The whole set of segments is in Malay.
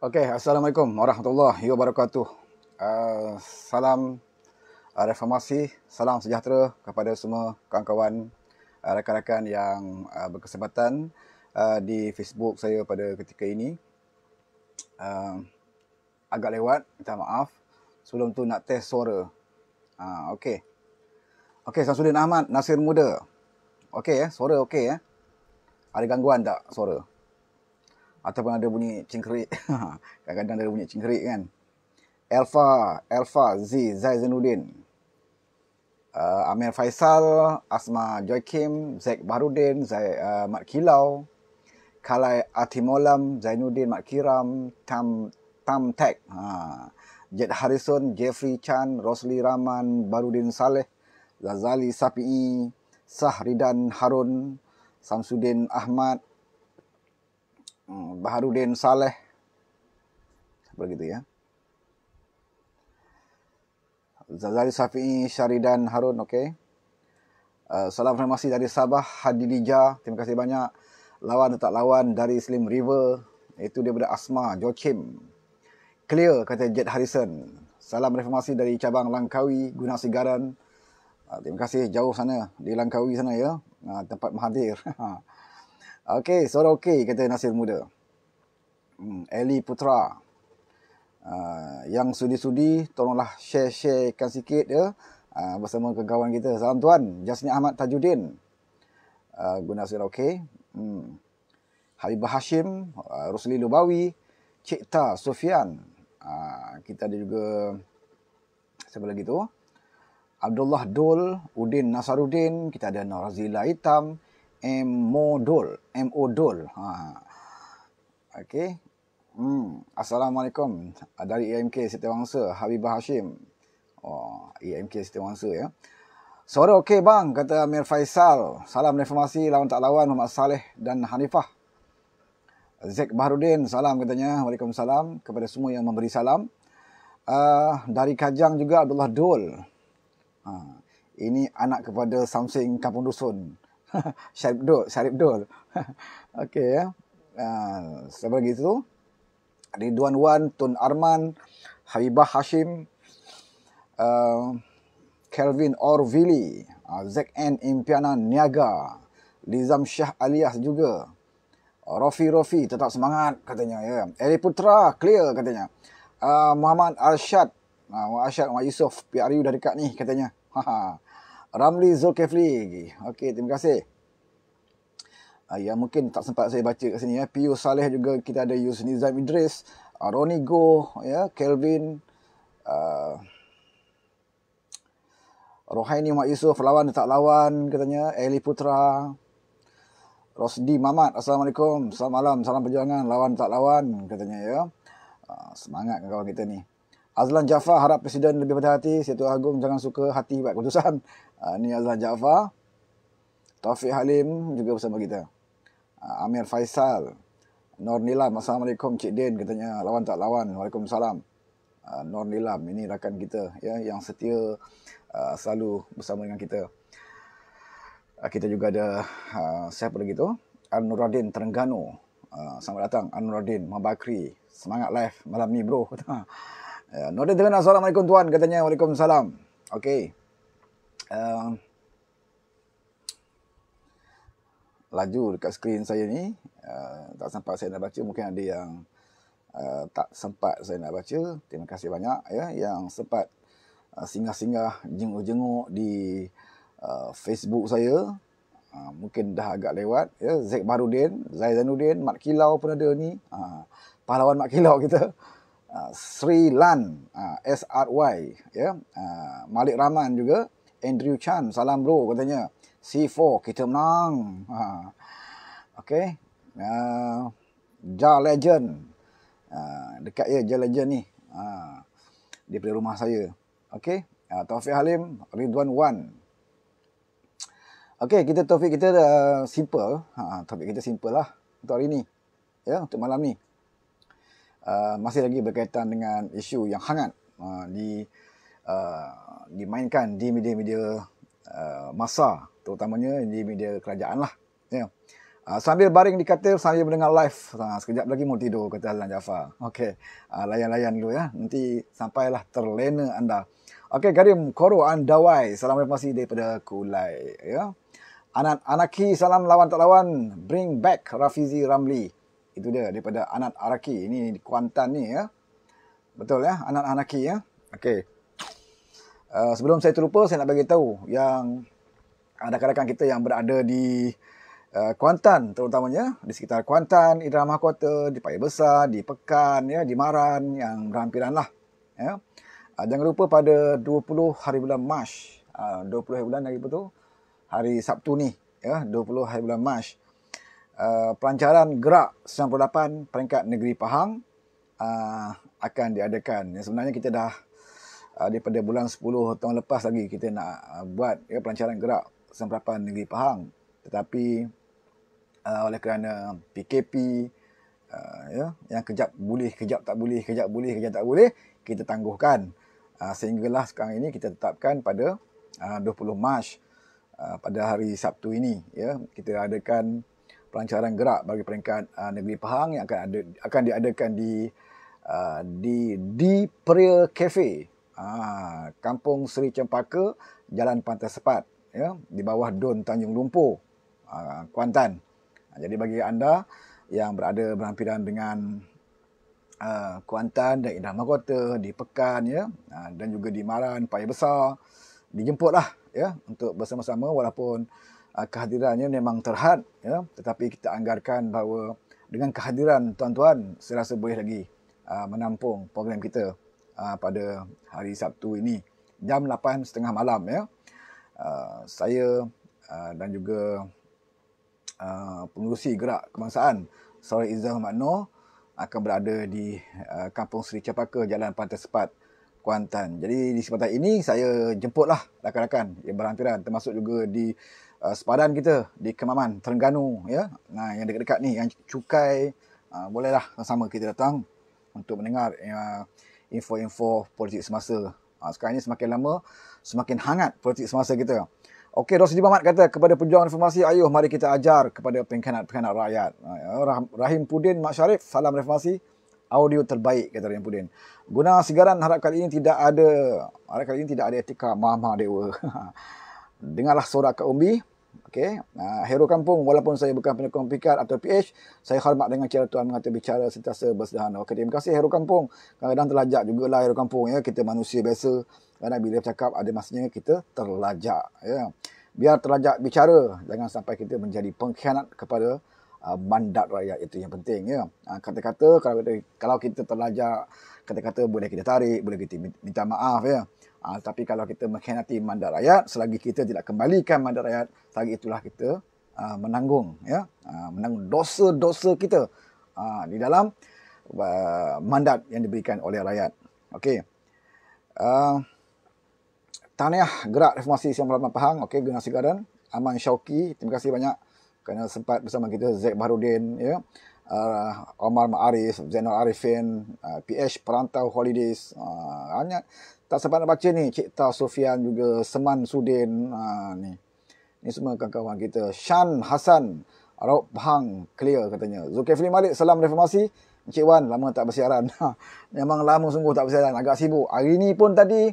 Okey, Assalamualaikum warahmatullahi wabarakatuh. Uh, salam uh, reformasi, salam sejahtera kepada semua kawan-kawan uh, rakan-rakan yang uh, berkesempatan uh, di Facebook saya pada ketika ini. Uh, agak lewat, minta maaf. Sebelum tu nak test suara. Uh, okey. Okey, Samsudin Ahmad, Nasir Muda. Okey ya, eh, suara okey ya. Eh. Ada gangguan tak suara? ataupun ada bunyi cingkerik. Kadang-kadang ada bunyi cingkerik kan. Alpha, Alpha Z Zainuddin. Uh, Amir Faisal, Asma Joy Kim, Zaid Barudin, Zai uh, Mat Kilau, Kalai Atimolam, Zainuddin Mat Kiram, Tam Tam Tech. Ha. Jet Harrison, Jeffrey Chan, Rosli Rahman, Barudin Saleh, Zazali Sapi'i, Sahridan Harun, Samsudin Ahmad, Hmm, Baharudin Saleh Siapa gitu ya Zazali Safi'i Syaridan Harun okay. Uh, salam informasi dari Sabah Hadidija Terima kasih banyak Lawan tetap lawan dari Slim River Itu daripada Asma Jochim Clear kata Jet Harrison Salam reformasi dari cabang Langkawi Guna Sigaran. Uh, terima kasih jauh sana di Langkawi sana ya. Uh, tempat Mahathir. Ha. Okey, suara okey kata Nasir Muda. Hmm, Eli Putra. Uh, yang sudi-sudi tolonglah share-sharekan sikit ya. Uh, bersama kawan kita. Salam tuan, Jasni Ahmad Tajuddin. Uh, guna suara okey. Hmm. Habibah Hashim, uh, Rusli Lubawi, Cikta, Sofian. Uh, kita ada juga siapa lagi tu? Abdullah Dol, Udin Nasaruddin, kita ada Norazila Hitam, modul modul ha okey hmm assalamualaikum dari IMK Setiawangsa Habibah Hashim oh IMK Setiawangsa ya suara okey bang kata Amir Faisal salam reformasi lawan tak lawan Muhammad Saleh dan Hanifah Zek Baharudin salam katanya Waalaikumsalam kepada semua yang memberi salam uh, dari Kajang juga Abdullah Dul ha. Ah, ini anak kepada Samsing Kampung Dusun Syarif Dol, Syarif Dol. Okey ya. Ah, uh, lagi itu Ridwan Wan, Tun Arman, Habibah Hashim, uh, Kelvin Orvili, uh, Zack N Impiana Niaga, Lizam Syah Alias juga. Rofi Rofi tetap semangat katanya ya. Eri Putra clear katanya. Uh, Muhammad Arsyad, uh, Arsyad Muhammad Yusof PRU dah dekat ni katanya. ha. Ramli Zulkifli. Okey, terima kasih. Uh, ah, yang mungkin tak sempat saya baca kat sini. Ya. Eh. Pio Saleh juga. Kita ada Yus Nizam Idris. Uh, Roni Go. Ya, Kelvin. Uh, Rohaini Mak Yusof. Lawan tak lawan katanya. Eli Putra. Rosdi Mamat. Assalamualaikum. Selamat malam. Salam perjuangan. Lawan tak lawan katanya. ya. Uh, semangat kan kawan kita ni. Azlan Jaffar. Harap Presiden lebih berhati. Setua Agung. Jangan suka hati buat keputusan uh, ha, Niazah Jaafar, Taufik Halim juga bersama kita. Uh, Amir Faisal, Nur Nilam. Assalamualaikum Cik Din katanya lawan tak lawan. Waalaikumsalam. Uh, Nur Nilam ini rakan kita ya yang setia uh, selalu bersama dengan kita. Uh, kita juga ada uh, siapa lagi tu? Anuradin Terengganu. Uh, selamat datang Anuradin Mabakri. Semangat live malam ni bro. Ya, Nodin Assalamualaikum tuan katanya. Waalaikumsalam. Okey laju dekat skrin saya ni uh, tak sempat saya nak baca mungkin ada yang uh, tak sempat saya nak baca terima kasih banyak ya yang sempat uh, singgah-singgah jenguk-jenguk di uh, Facebook saya uh, mungkin dah agak lewat ya Zek Barudin Zainuddin Mat Kilau pun ada ni uh, pahlawan Mat Kilau kita uh, Sri Lan uh, S R Y ya uh, Malik Rahman juga Andrew Chan, salam bro katanya. C4 kita menang. Ha. Okey. Uh, ha. ja Legend. Uh, dekat ya Ja Legend ni. Uh, ha. daripada rumah saya. Okey. Uh, Taufik Halim, Ridwan Wan. Okey, kita Taufik kita uh, simple. Ha, uh, topik kita simple lah untuk hari ni. Ya, yeah, untuk malam ni. Uh, masih lagi berkaitan dengan isu yang hangat uh, di Uh, dimainkan di media-media uh, masa terutamanya di media kerajaan lah. Yeah. Uh, sambil baring di katil, sambil mendengar live. Uh, sekejap lagi mau tidur, kata Alan Jafar. Okey, uh, layan-layan dulu ya. Nanti sampailah terlena anda. Okey, Karim Koro Andawai. Salam masih daripada Kulai. Ya. Anak Anaki, salam lawan tak lawan. Bring back Rafizi Ramli. Itu dia, daripada Anak Araki. Ini di Kuantan ni ya. Betul ya, Anak Anaki ya. Okey. Eh, sebelum saya terlupa saya nak bagi tahu yang ada rakan-rakan kita yang berada di uh, Kuantan terutamanya di sekitar Kuantan, Indra Mahkota, di Paya Besar, di Pekan ya, di Maran yang berhampiran lah. Ya. Uh, jangan lupa pada 20 hari bulan Mac, uh, 20 hari bulan hari tu? Hari Sabtu ni ya, 20 hari bulan Mac. Uh, pelancaran gerak 98 peringkat negeri Pahang uh, akan diadakan. Ya, sebenarnya kita dah Ah, daripada bulan 10 tahun lepas lagi kita nak ah, buat ya, pelancaran gerak semperapan negeri Pahang. Tetapi uh, oleh kerana PKP uh, ya, yang kejap boleh, kejap tak boleh, kejap boleh, kejap tak boleh, kita tangguhkan. Uh, sehinggalah sekarang ini kita tetapkan pada uh, 20 Mac uh, pada hari Sabtu ini. Ya, kita adakan pelancaran gerak bagi peringkat uh, negeri Pahang yang akan, ada, akan diadakan di uh, di Di Prayer Cafe. Ha, Kampung Seri Cempaka, Jalan Pantai Sepat, ya, di bawah Don Tanjung Lumpur, ha, Kuantan. Ha, jadi bagi anda yang berada berhampiran dengan ha, Kuantan dan Indah Mahkota di Pekan ya, ha, dan juga di Maran, Paya Besar, dijemputlah ya untuk bersama-sama walaupun ha, kehadirannya memang terhad ya, tetapi kita anggarkan bahawa dengan kehadiran tuan-tuan, saya rasa boleh lagi ha, menampung program kita. Ah, pada hari Sabtu ini jam 8.30 malam ya. Uh, saya uh, dan juga uh, pengurusi gerak kebangsaan Sarai Izzah Makno akan berada di uh, Kampung Seri Cepaka Jalan Pantai Sepat Kuantan. Jadi di sempatan ini saya jemputlah rakan-rakan yang berantiran termasuk juga di uh, sepadan kita di Kemaman, Terengganu ya. Nah, yang dekat-dekat ni yang cukai uh, bolehlah sama kita datang untuk mendengar uh, info-info politik semasa. Ha, sekarang ini semakin lama, semakin hangat politik semasa kita. Okey, Rosli Mamat kata kepada pejuang reformasi, ayuh mari kita ajar kepada pengkhianat-pengkhianat rakyat. Ha, ya, Rahim Pudin, Mak Syarif, salam reformasi. Audio terbaik, kata Rahim Pudin. Guna sigaran. harap kali ini tidak ada harap kali ini tidak ada etika mahmah dewa. Dengarlah sorak ke umbi. Okay, uh, ah, hero kampung walaupun saya bukan penyokong Pikat atau PH, saya hormat dengan cara Tuhan mengatakan bicara sentiasa bersederhana. Okay, terima kasih hero kampung. Kadang-kadang terlajak lah hero kampung ya, kita manusia biasa. Kadang bila bercakap ada masanya kita terlajak ya. Biar terlajak bicara jangan sampai kita menjadi pengkhianat kepada uh, mandat rakyat itu yang penting ya. Ah, kata-kata kalau kita, kalau kita terlajak kata-kata boleh kita tarik, boleh kita minta maaf ya. Ha, tapi kalau kita mengkhianati mandat rakyat, selagi kita tidak kembalikan mandat rakyat, tadi itulah kita ha, menanggung, ya, ha, menanggung dosa-dosa kita ha, di dalam ha, mandat yang diberikan oleh rakyat. Okey. Uh, Tahniah Gerak Reformasi 98 Pahang, okey, Generasi Garden, Aman Syauki, terima kasih banyak kerana sempat bersama kita Zaid Baharudin, ya. Uh, Omar Ma'arif, Zainal Arifin, uh, PH Perantau Holidays, uh, banyak tak sempat nak baca ni Cik Ta Sofian juga Seman Sudin ha, ni ni semua kawan-kawan kita Shan Hasan Rob Bang clear katanya Zulkifli Malik salam reformasi Cik Wan lama tak bersiaran ha, memang lama sungguh tak bersiaran agak sibuk hari ni pun tadi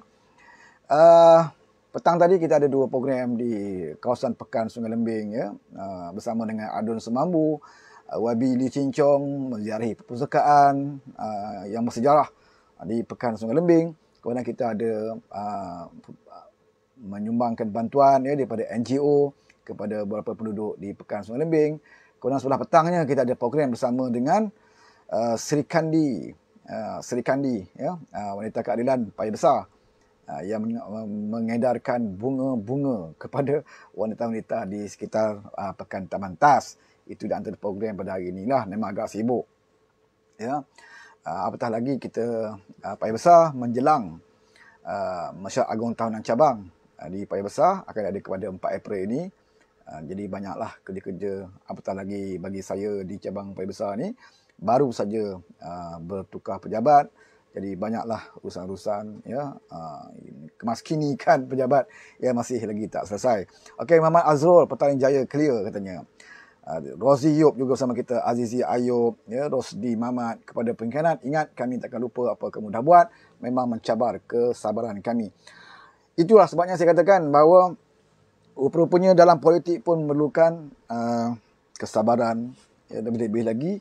uh, petang tadi kita ada dua program di kawasan Pekan Sungai Lembing ya uh, bersama dengan Adun Semambu Wabi uh, Li Cincong menziarahi perpustakaan uh, yang bersejarah di Pekan Sungai Lembing. Kemudian kita ada uh, menyumbangkan bantuan ya daripada NGO kepada beberapa penduduk di Pekan Sungai Lembing. Kemudian sebelah petangnya kita ada program bersama dengan uh, Sri Kandi, uh, Sri Kandi ya, uh, wanita keadilan Paya Besar yang mengedarkan bunga-bunga kepada wanita-wanita di sekitar uh, Pekan Taman Tas. Itu di antara program pada hari inilah memang agak sibuk. Ya uh, apatah lagi kita uh, Paya Besar menjelang uh, ah, Mesyuarat Agung Tahunan Cabang uh, di Paya Besar akan ada kepada 4 April ini. Uh, jadi banyaklah kerja-kerja apatah lagi bagi saya di Cabang Paya Besar ini baru saja uh, bertukar pejabat. Jadi banyaklah urusan-urusan ya uh, kemaskini kan pejabat yang masih lagi tak selesai. Okey Muhammad Azrul Petaling Jaya clear katanya. Rosdi Yop juga sama kita Azizi Ayub ya Rosdi Mamat kepada pengkhianat ingat kami takkan lupa apa kamu dah buat memang mencabar kesabaran kami itulah sebabnya saya katakan bahawa rupanya dalam politik pun memerlukan uh, kesabaran ya lebih-lebih lagi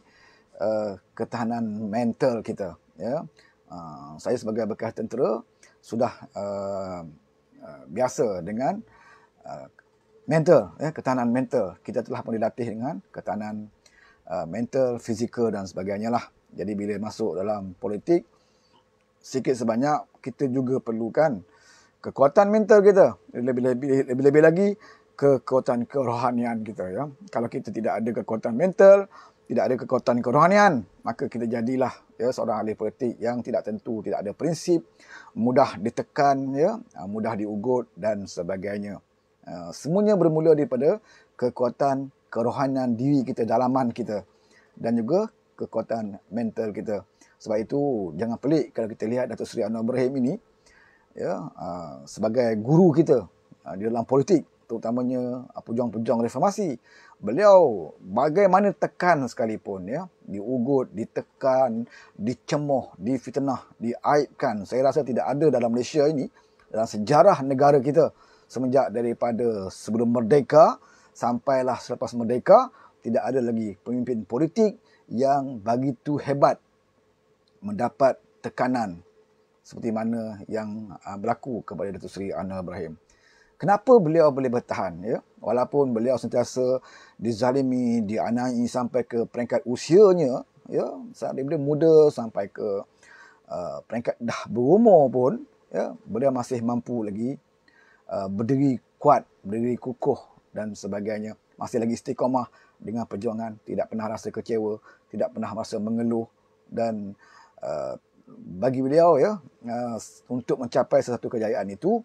uh, ketahanan mental kita ya uh, saya sebagai bekas tentera sudah uh, uh, biasa dengan uh, mental ya ketahanan mental kita telah pun dilatih dengan ketahanan uh, mental fizikal dan sebagainya lah jadi bila masuk dalam politik sikit sebanyak kita juga perlukan kekuatan mental kita lebih-lebih lebih-lebih lagi kekuatan kerohanian kita ya kalau kita tidak ada kekuatan mental tidak ada kekuatan kerohanian maka kita jadilah ya seorang ahli politik yang tidak tentu tidak ada prinsip mudah ditekan ya mudah diugut dan sebagainya Ha, semuanya bermula daripada kekuatan kerohanian diri kita, dalaman kita dan juga kekuatan mental kita. Sebab itu jangan pelik kalau kita lihat Datuk Seri Anwar Ibrahim ini ya ha, sebagai guru kita ha, di dalam politik terutamanya pejuang-pejuang reformasi. Beliau bagaimana tekan sekalipun ya, diugut, ditekan, dicemoh, difitnah, diaibkan. Saya rasa tidak ada dalam Malaysia ini dalam sejarah negara kita semenjak daripada sebelum merdeka sampailah selepas merdeka tidak ada lagi pemimpin politik yang begitu hebat mendapat tekanan seperti mana yang ah, berlaku kepada Datuk Seri Anwar Ibrahim. Kenapa beliau boleh bertahan ya? Walaupun beliau sentiasa dizalimi, dianiaya sampai ke peringkat usianya ya, daripada muda sampai ke uh, peringkat dah berumur pun ya, beliau masih mampu lagi Uh, berdiri kuat, berdiri kukuh dan sebagainya. Masih lagi istiqamah dengan perjuangan, tidak pernah rasa kecewa, tidak pernah rasa mengeluh dan uh, bagi beliau ya uh, untuk mencapai sesuatu kejayaan itu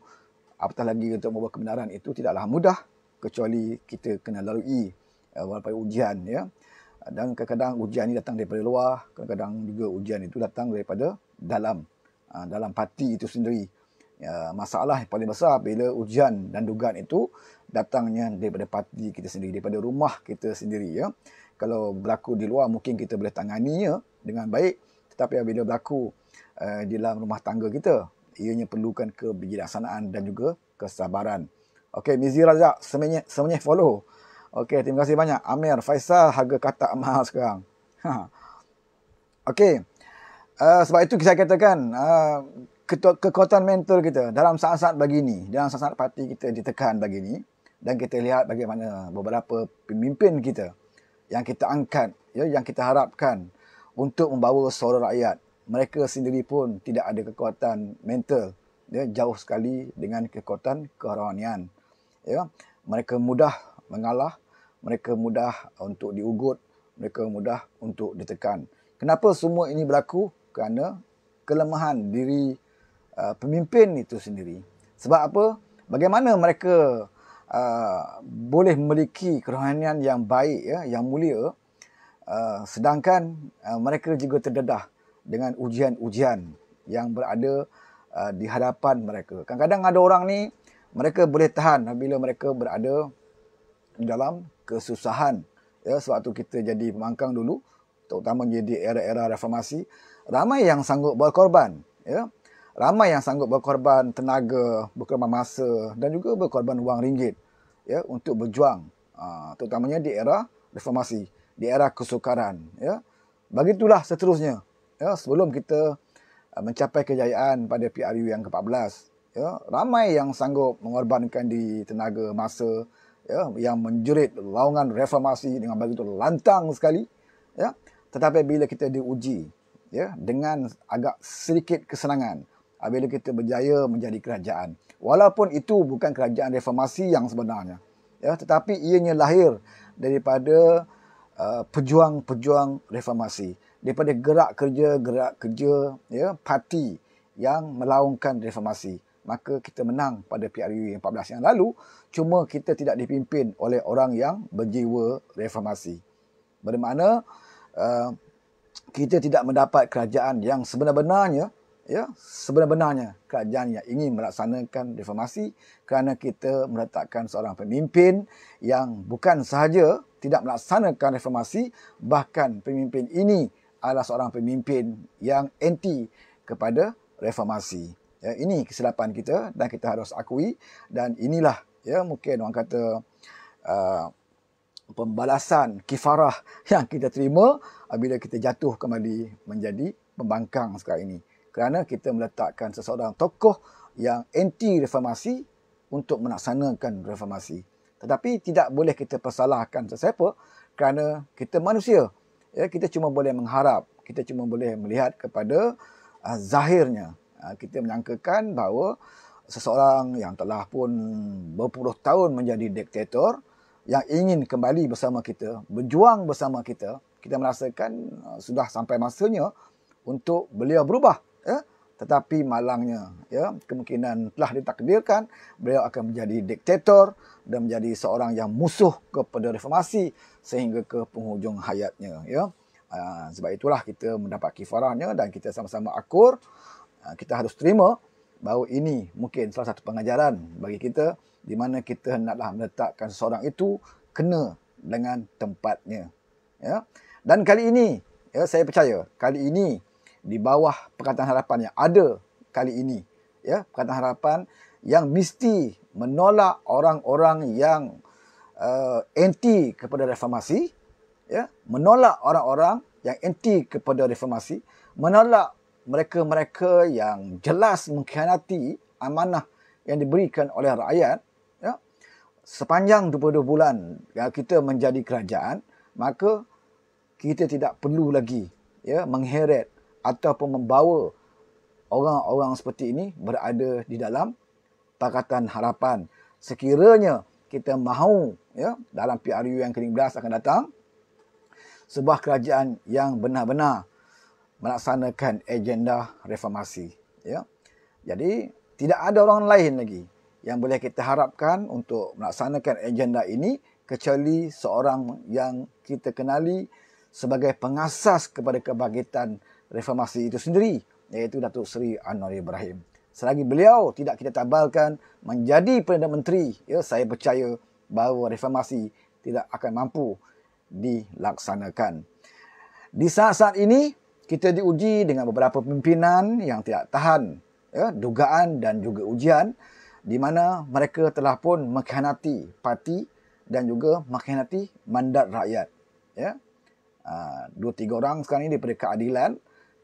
apatah lagi untuk membawa kebenaran itu tidaklah mudah kecuali kita kena lalui beberapa uh, ujian ya dan kadang-kadang ujian ini datang daripada luar kadang-kadang juga ujian itu datang daripada dalam uh, dalam parti itu sendiri Ya, masalah yang paling besar bila ujian dan dugaan itu datangnya daripada parti kita sendiri, daripada rumah kita sendiri. Ya. Kalau berlaku di luar mungkin kita boleh tanganinya dengan baik tetapi bila berlaku uh, di dalam rumah tangga kita, ianya perlukan kebijaksanaan dan juga kesabaran. Okey, Mizi Razak, semuanya, follow. Okey, terima kasih banyak. Amir, Faisal, harga kata mahal sekarang. Okey, uh, sebab itu saya katakan, uh, kekuatan mental kita dalam saat-saat begini, dalam saat-saat parti kita ditekan begini dan kita lihat bagaimana beberapa pemimpin kita yang kita angkat, ya, yang kita harapkan untuk membawa suara rakyat. Mereka sendiri pun tidak ada kekuatan mental. Ya, jauh sekali dengan kekuatan kerohanian. Ya, mereka mudah mengalah. Mereka mudah untuk diugut. Mereka mudah untuk ditekan. Kenapa semua ini berlaku? Kerana kelemahan diri Uh, pemimpin itu sendiri. Sebab apa? Bagaimana mereka uh, boleh memiliki kerohanian yang baik, ya, yang mulia, uh, sedangkan uh, mereka juga terdedah dengan ujian-ujian yang berada uh, di hadapan mereka. Kadang-kadang ada orang ni mereka boleh tahan bila mereka berada dalam kesusahan. Ya, sewaktu kita jadi pemangkang dulu, terutama jadi era-era reformasi, ramai yang sanggup berkorban. Ya, ramai yang sanggup berkorban tenaga, berkorban masa dan juga berkorban wang ringgit ya untuk berjuang uh, terutamanya di era reformasi, di era kesukaran ya. Begitulah seterusnya ya sebelum kita uh, mencapai kejayaan pada PRU yang ke-14 ya ramai yang sanggup mengorbankan di tenaga masa ya yang menjerit laungan reformasi dengan begitu lantang sekali ya tetapi bila kita diuji ya dengan agak sedikit kesenangan apabila kita berjaya menjadi kerajaan. Walaupun itu bukan kerajaan reformasi yang sebenarnya. Ya, tetapi ianya lahir daripada uh, pejuang-pejuang uh, reformasi, daripada gerak kerja, gerak kerja, ya, parti yang melaungkan reformasi. Maka kita menang pada PRU yang 14 yang lalu, cuma kita tidak dipimpin oleh orang yang berjiwa reformasi. Bermakna uh, kita tidak mendapat kerajaan yang sebenar-benarnya ya sebenarnya kerajaan yang ingin melaksanakan reformasi kerana kita meletakkan seorang pemimpin yang bukan sahaja tidak melaksanakan reformasi bahkan pemimpin ini adalah seorang pemimpin yang anti kepada reformasi ya ini kesilapan kita dan kita harus akui dan inilah ya mungkin orang kata uh, pembalasan kifarah yang kita terima apabila kita jatuh kembali menjadi pembangkang sekarang ini kerana kita meletakkan seseorang tokoh yang anti reformasi untuk melaksanakan reformasi tetapi tidak boleh kita persalahkan sesiapa kerana kita manusia ya kita cuma boleh mengharap kita cuma boleh melihat kepada uh, zahirnya uh, kita menyangkakan bahawa seseorang yang telah pun berpuluh tahun menjadi diktator yang ingin kembali bersama kita berjuang bersama kita kita merasakan uh, sudah sampai masanya untuk beliau berubah ya tetapi malangnya ya kemungkinan telah ditakdirkan beliau akan menjadi diktator dan menjadi seorang yang musuh kepada reformasi sehingga ke penghujung hayatnya ya uh, sebab itulah kita mendapat kifarahnya dan kita sama-sama akur uh, kita harus terima bahawa ini mungkin salah satu pengajaran bagi kita di mana kita hendaklah meletakkan seseorang itu kena dengan tempatnya ya dan kali ini ya saya percaya kali ini di bawah Perkataan Harapan yang ada kali ini. Ya, Perkataan Harapan yang mesti menolak orang-orang yang uh, anti kepada reformasi, ya, menolak orang-orang yang anti kepada reformasi, menolak mereka-mereka yang jelas mengkhianati amanah yang diberikan oleh rakyat ya sepanjang 22 bulan kita menjadi kerajaan maka kita tidak perlu lagi ya mengheret ataupun membawa orang-orang seperti ini berada di dalam pakatan harapan sekiranya kita mahu ya dalam PRU yang ke-15 akan datang sebuah kerajaan yang benar-benar melaksanakan agenda reformasi ya jadi tidak ada orang lain lagi yang boleh kita harapkan untuk melaksanakan agenda ini kecuali seorang yang kita kenali sebagai pengasas kepada kebangkitan reformasi itu sendiri iaitu Datuk Seri Anwar Ibrahim. Selagi beliau tidak kita tabalkan menjadi Perdana Menteri, ya, saya percaya bahawa reformasi tidak akan mampu dilaksanakan. Di saat-saat ini, kita diuji dengan beberapa pimpinan yang tidak tahan ya, dugaan dan juga ujian di mana mereka telah pun mengkhianati parti dan juga mengkhianati mandat rakyat. Ya. Ah, dua tiga orang sekarang ini daripada keadilan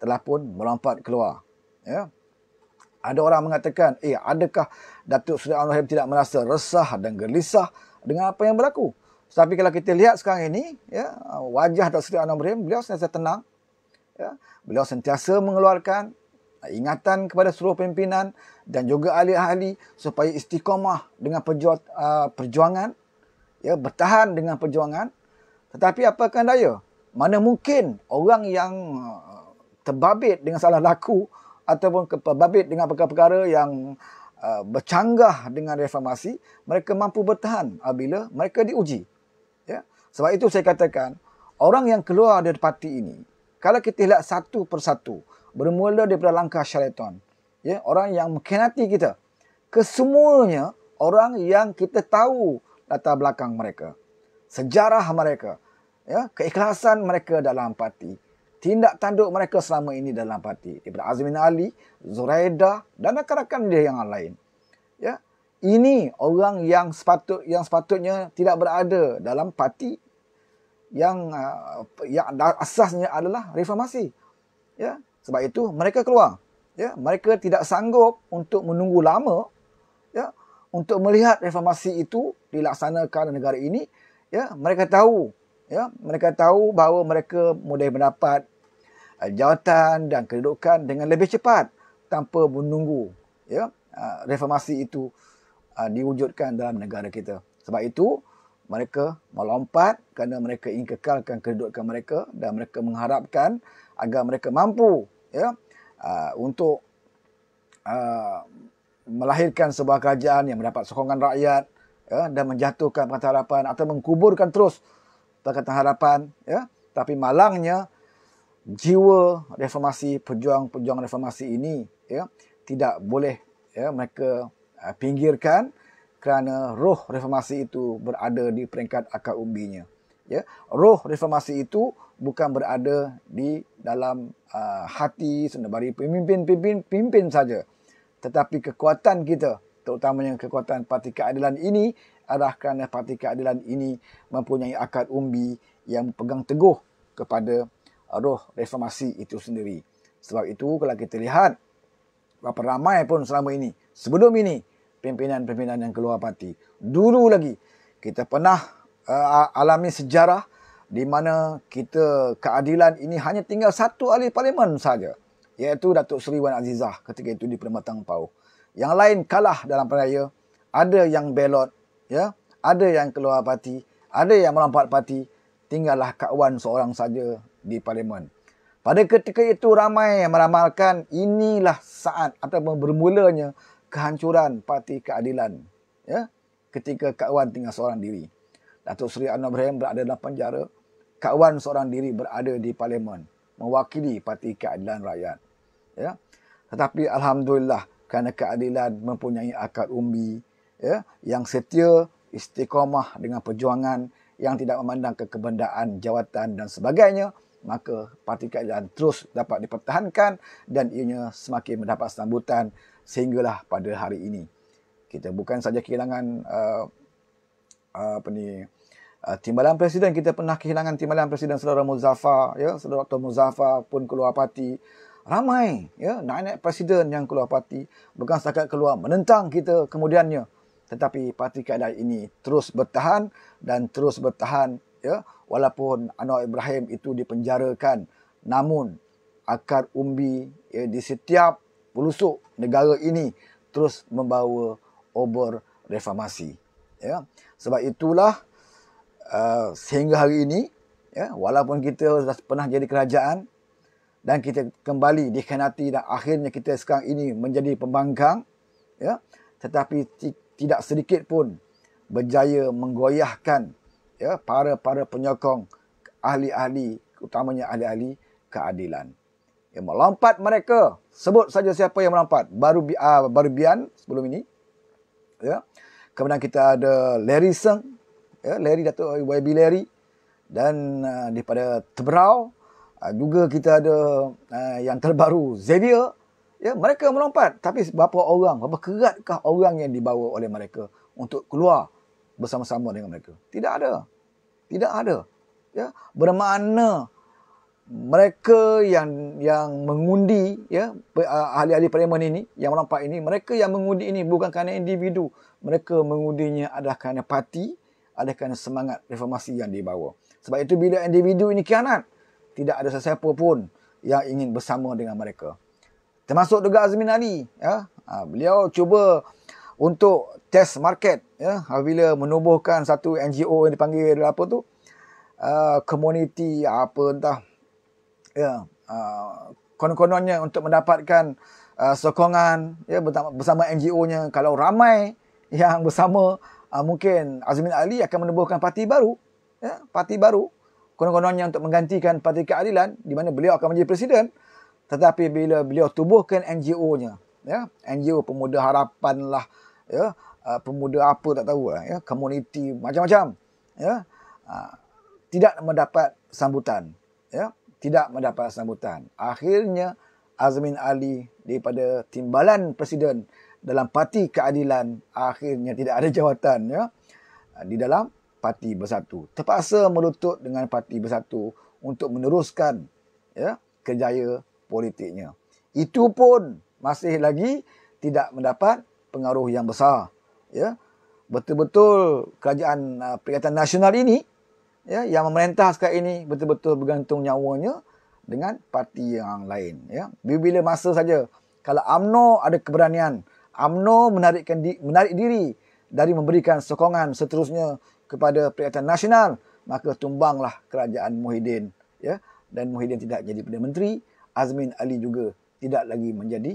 telah pun melompat keluar. Ya. Ada orang mengatakan, eh adakah Datuk Seri Anwar Ibrahim tidak merasa resah dan gelisah dengan apa yang berlaku? Tapi kalau kita lihat sekarang ini, ya, wajah Datuk Seri Anwar Ibrahim beliau sentiasa tenang. Ya. Beliau sentiasa mengeluarkan ingatan kepada seluruh pimpinan dan juga ahli-ahli supaya istiqomah dengan uh, perjuangan, ya, bertahan dengan perjuangan. Tetapi apakah daya? Mana mungkin orang yang terbabit dengan salah laku ataupun terbabit dengan perkara-perkara yang uh, bercanggah dengan reformasi, mereka mampu bertahan apabila mereka diuji. Ya? Sebab itu saya katakan, orang yang keluar dari parti ini, kalau kita lihat satu persatu, bermula daripada langkah syaitan, ya? orang yang mengkhianati kita, kesemuanya orang yang kita tahu latar belakang mereka, sejarah mereka, ya? keikhlasan mereka dalam parti, tindak tanduk mereka selama ini dalam parti daripada Azmin Ali, Zuraida dan rakan-rakan dia yang lain. Ya. Ini orang yang sepatut yang sepatutnya tidak berada dalam parti yang uh, yang asasnya adalah reformasi. Ya. Sebab itu mereka keluar. Ya, mereka tidak sanggup untuk menunggu lama ya untuk melihat reformasi itu dilaksanakan di negara ini. Ya, mereka tahu ya mereka tahu bahawa mereka mudah mendapat jawatan dan kedudukan dengan lebih cepat tanpa menunggu ya ah, reformasi itu ah, diwujudkan dalam negara kita. Sebab itu mereka melompat kerana mereka ingin kekalkan kedudukan mereka dan mereka mengharapkan agar mereka mampu ya ah, untuk melahirkan sebuah kerajaan yang mendapat sokongan rakyat ya, dan menjatuhkan perkataan harapan atau mengkuburkan terus perkataan harapan ya tapi malangnya jiwa reformasi pejuang-pejuang reformasi ini ya tidak boleh ya mereka uh, pinggirkan kerana roh reformasi itu berada di peringkat akar umbinya ya roh reformasi itu bukan berada di dalam uh, hati sendiri pemimpin-pemimpin pimpin saja tetapi kekuatan kita terutamanya kekuatan parti keadilan ini adalah kerana parti keadilan ini mempunyai akar umbi yang pegang teguh kepada Aduh, reformasi itu sendiri. Sebab itu kalau kita lihat berapa ramai pun selama ini, sebelum ini pimpinan-pimpinan yang keluar parti. Dulu lagi kita pernah uh, alami sejarah di mana kita keadilan ini hanya tinggal satu ahli parlimen saja iaitu Datuk Seri Wan Azizah ketika itu di Pematang Pau. Yang lain kalah dalam peraya, ada yang belot, ya, ada yang keluar parti, ada yang melompat parti, tinggallah Kak Wan seorang saja di parlimen. Pada ketika itu ramai yang meramalkan inilah saat atau bermulanya kehancuran parti keadilan ya ketika Kak Wan tinggal seorang diri. Datuk Seri Anwar Ibrahim berada dalam penjara, Kak Wan seorang diri berada di parlimen mewakili parti keadilan rakyat. Ya. Tetapi alhamdulillah kerana keadilan mempunyai akar umbi ya yang setia istiqamah dengan perjuangan yang tidak memandang kekebendaan, jawatan dan sebagainya maka parti keadilan terus dapat dipertahankan dan ianya semakin mendapat sambutan sehinggalah pada hari ini. Kita bukan saja kehilangan uh, uh, apa ni uh, timbalan presiden kita pernah kehilangan timbalan presiden saudara Muzaffar ya saudara Dr Muzaffar pun keluar parti ramai ya naik-naik presiden yang keluar parti bukan sekadar keluar menentang kita kemudiannya tetapi parti keadilan ini terus bertahan dan terus bertahan ya walaupun Anwar Ibrahim itu dipenjarakan namun akar umbi ya, di setiap pelusuk negara ini terus membawa obor reformasi ya sebab itulah uh, sehingga hari ini ya walaupun kita dah pernah jadi kerajaan dan kita kembali dikhianati dan akhirnya kita sekarang ini menjadi pembangkang ya tetapi tidak sedikit pun berjaya menggoyahkan ya para para penyokong ahli-ahli utamanya ahli-ahli keadilan yang melompat mereka sebut saja siapa yang melompat baru uh, baru bian sebelum ini ya kemudian kita ada Larry Seng ya Larry Datuk YB Larry dan uh, daripada Tebrau uh, ah, juga kita ada uh, yang terbaru Xavier ya mereka melompat tapi berapa orang berapa keratkah orang yang dibawa oleh mereka untuk keluar bersama-sama dengan mereka. Tidak ada. Tidak ada. Ya, bermakna mereka yang yang mengundi ya ahli-ahli parlimen ini yang merampak ini mereka yang mengundi ini bukan kerana individu mereka mengundinya adalah kerana parti ada kerana semangat reformasi yang dibawa sebab itu bila individu ini kianat tidak ada sesiapa pun yang ingin bersama dengan mereka termasuk juga Azmin Ali ya ha, beliau cuba untuk test market ya apabila ah, menubuhkan satu NGO yang dipanggil apa tu uh, community apa entah ya uh, konon-kononnya untuk mendapatkan uh, sokongan ya bersama NGO-nya kalau ramai yang bersama uh, mungkin Azmin Ali akan menubuhkan parti baru ya parti baru konon-kononnya untuk menggantikan parti keadilan di mana beliau akan menjadi presiden tetapi bila beliau tubuhkan NGO-nya ya NGO Pemuda Harapan lah ya uh, pemuda apa tak tahu lah, ya komuniti macam-macam ya uh, tidak mendapat sambutan ya tidak mendapat sambutan akhirnya Azmin Ali daripada timbalan presiden dalam parti keadilan akhirnya tidak ada jawatan ya ah, di dalam parti bersatu terpaksa melutut dengan parti bersatu untuk meneruskan ya kerjaya politiknya itu pun masih lagi tidak mendapat pengaruh yang besar. Ya, betul-betul kerajaan uh, Perikatan Nasional ini ya, yang memerintah sekarang ini betul-betul bergantung nyawanya dengan parti yang lain. Ya. Bila masa saja, kalau AMNO ada keberanian, AMNO menarikkan di, menarik diri dari memberikan sokongan seterusnya kepada Perikatan Nasional, maka tumbanglah kerajaan Muhyiddin. Ya. Dan Muhyiddin tidak jadi Perdana Menteri, Azmin Ali juga tidak lagi menjadi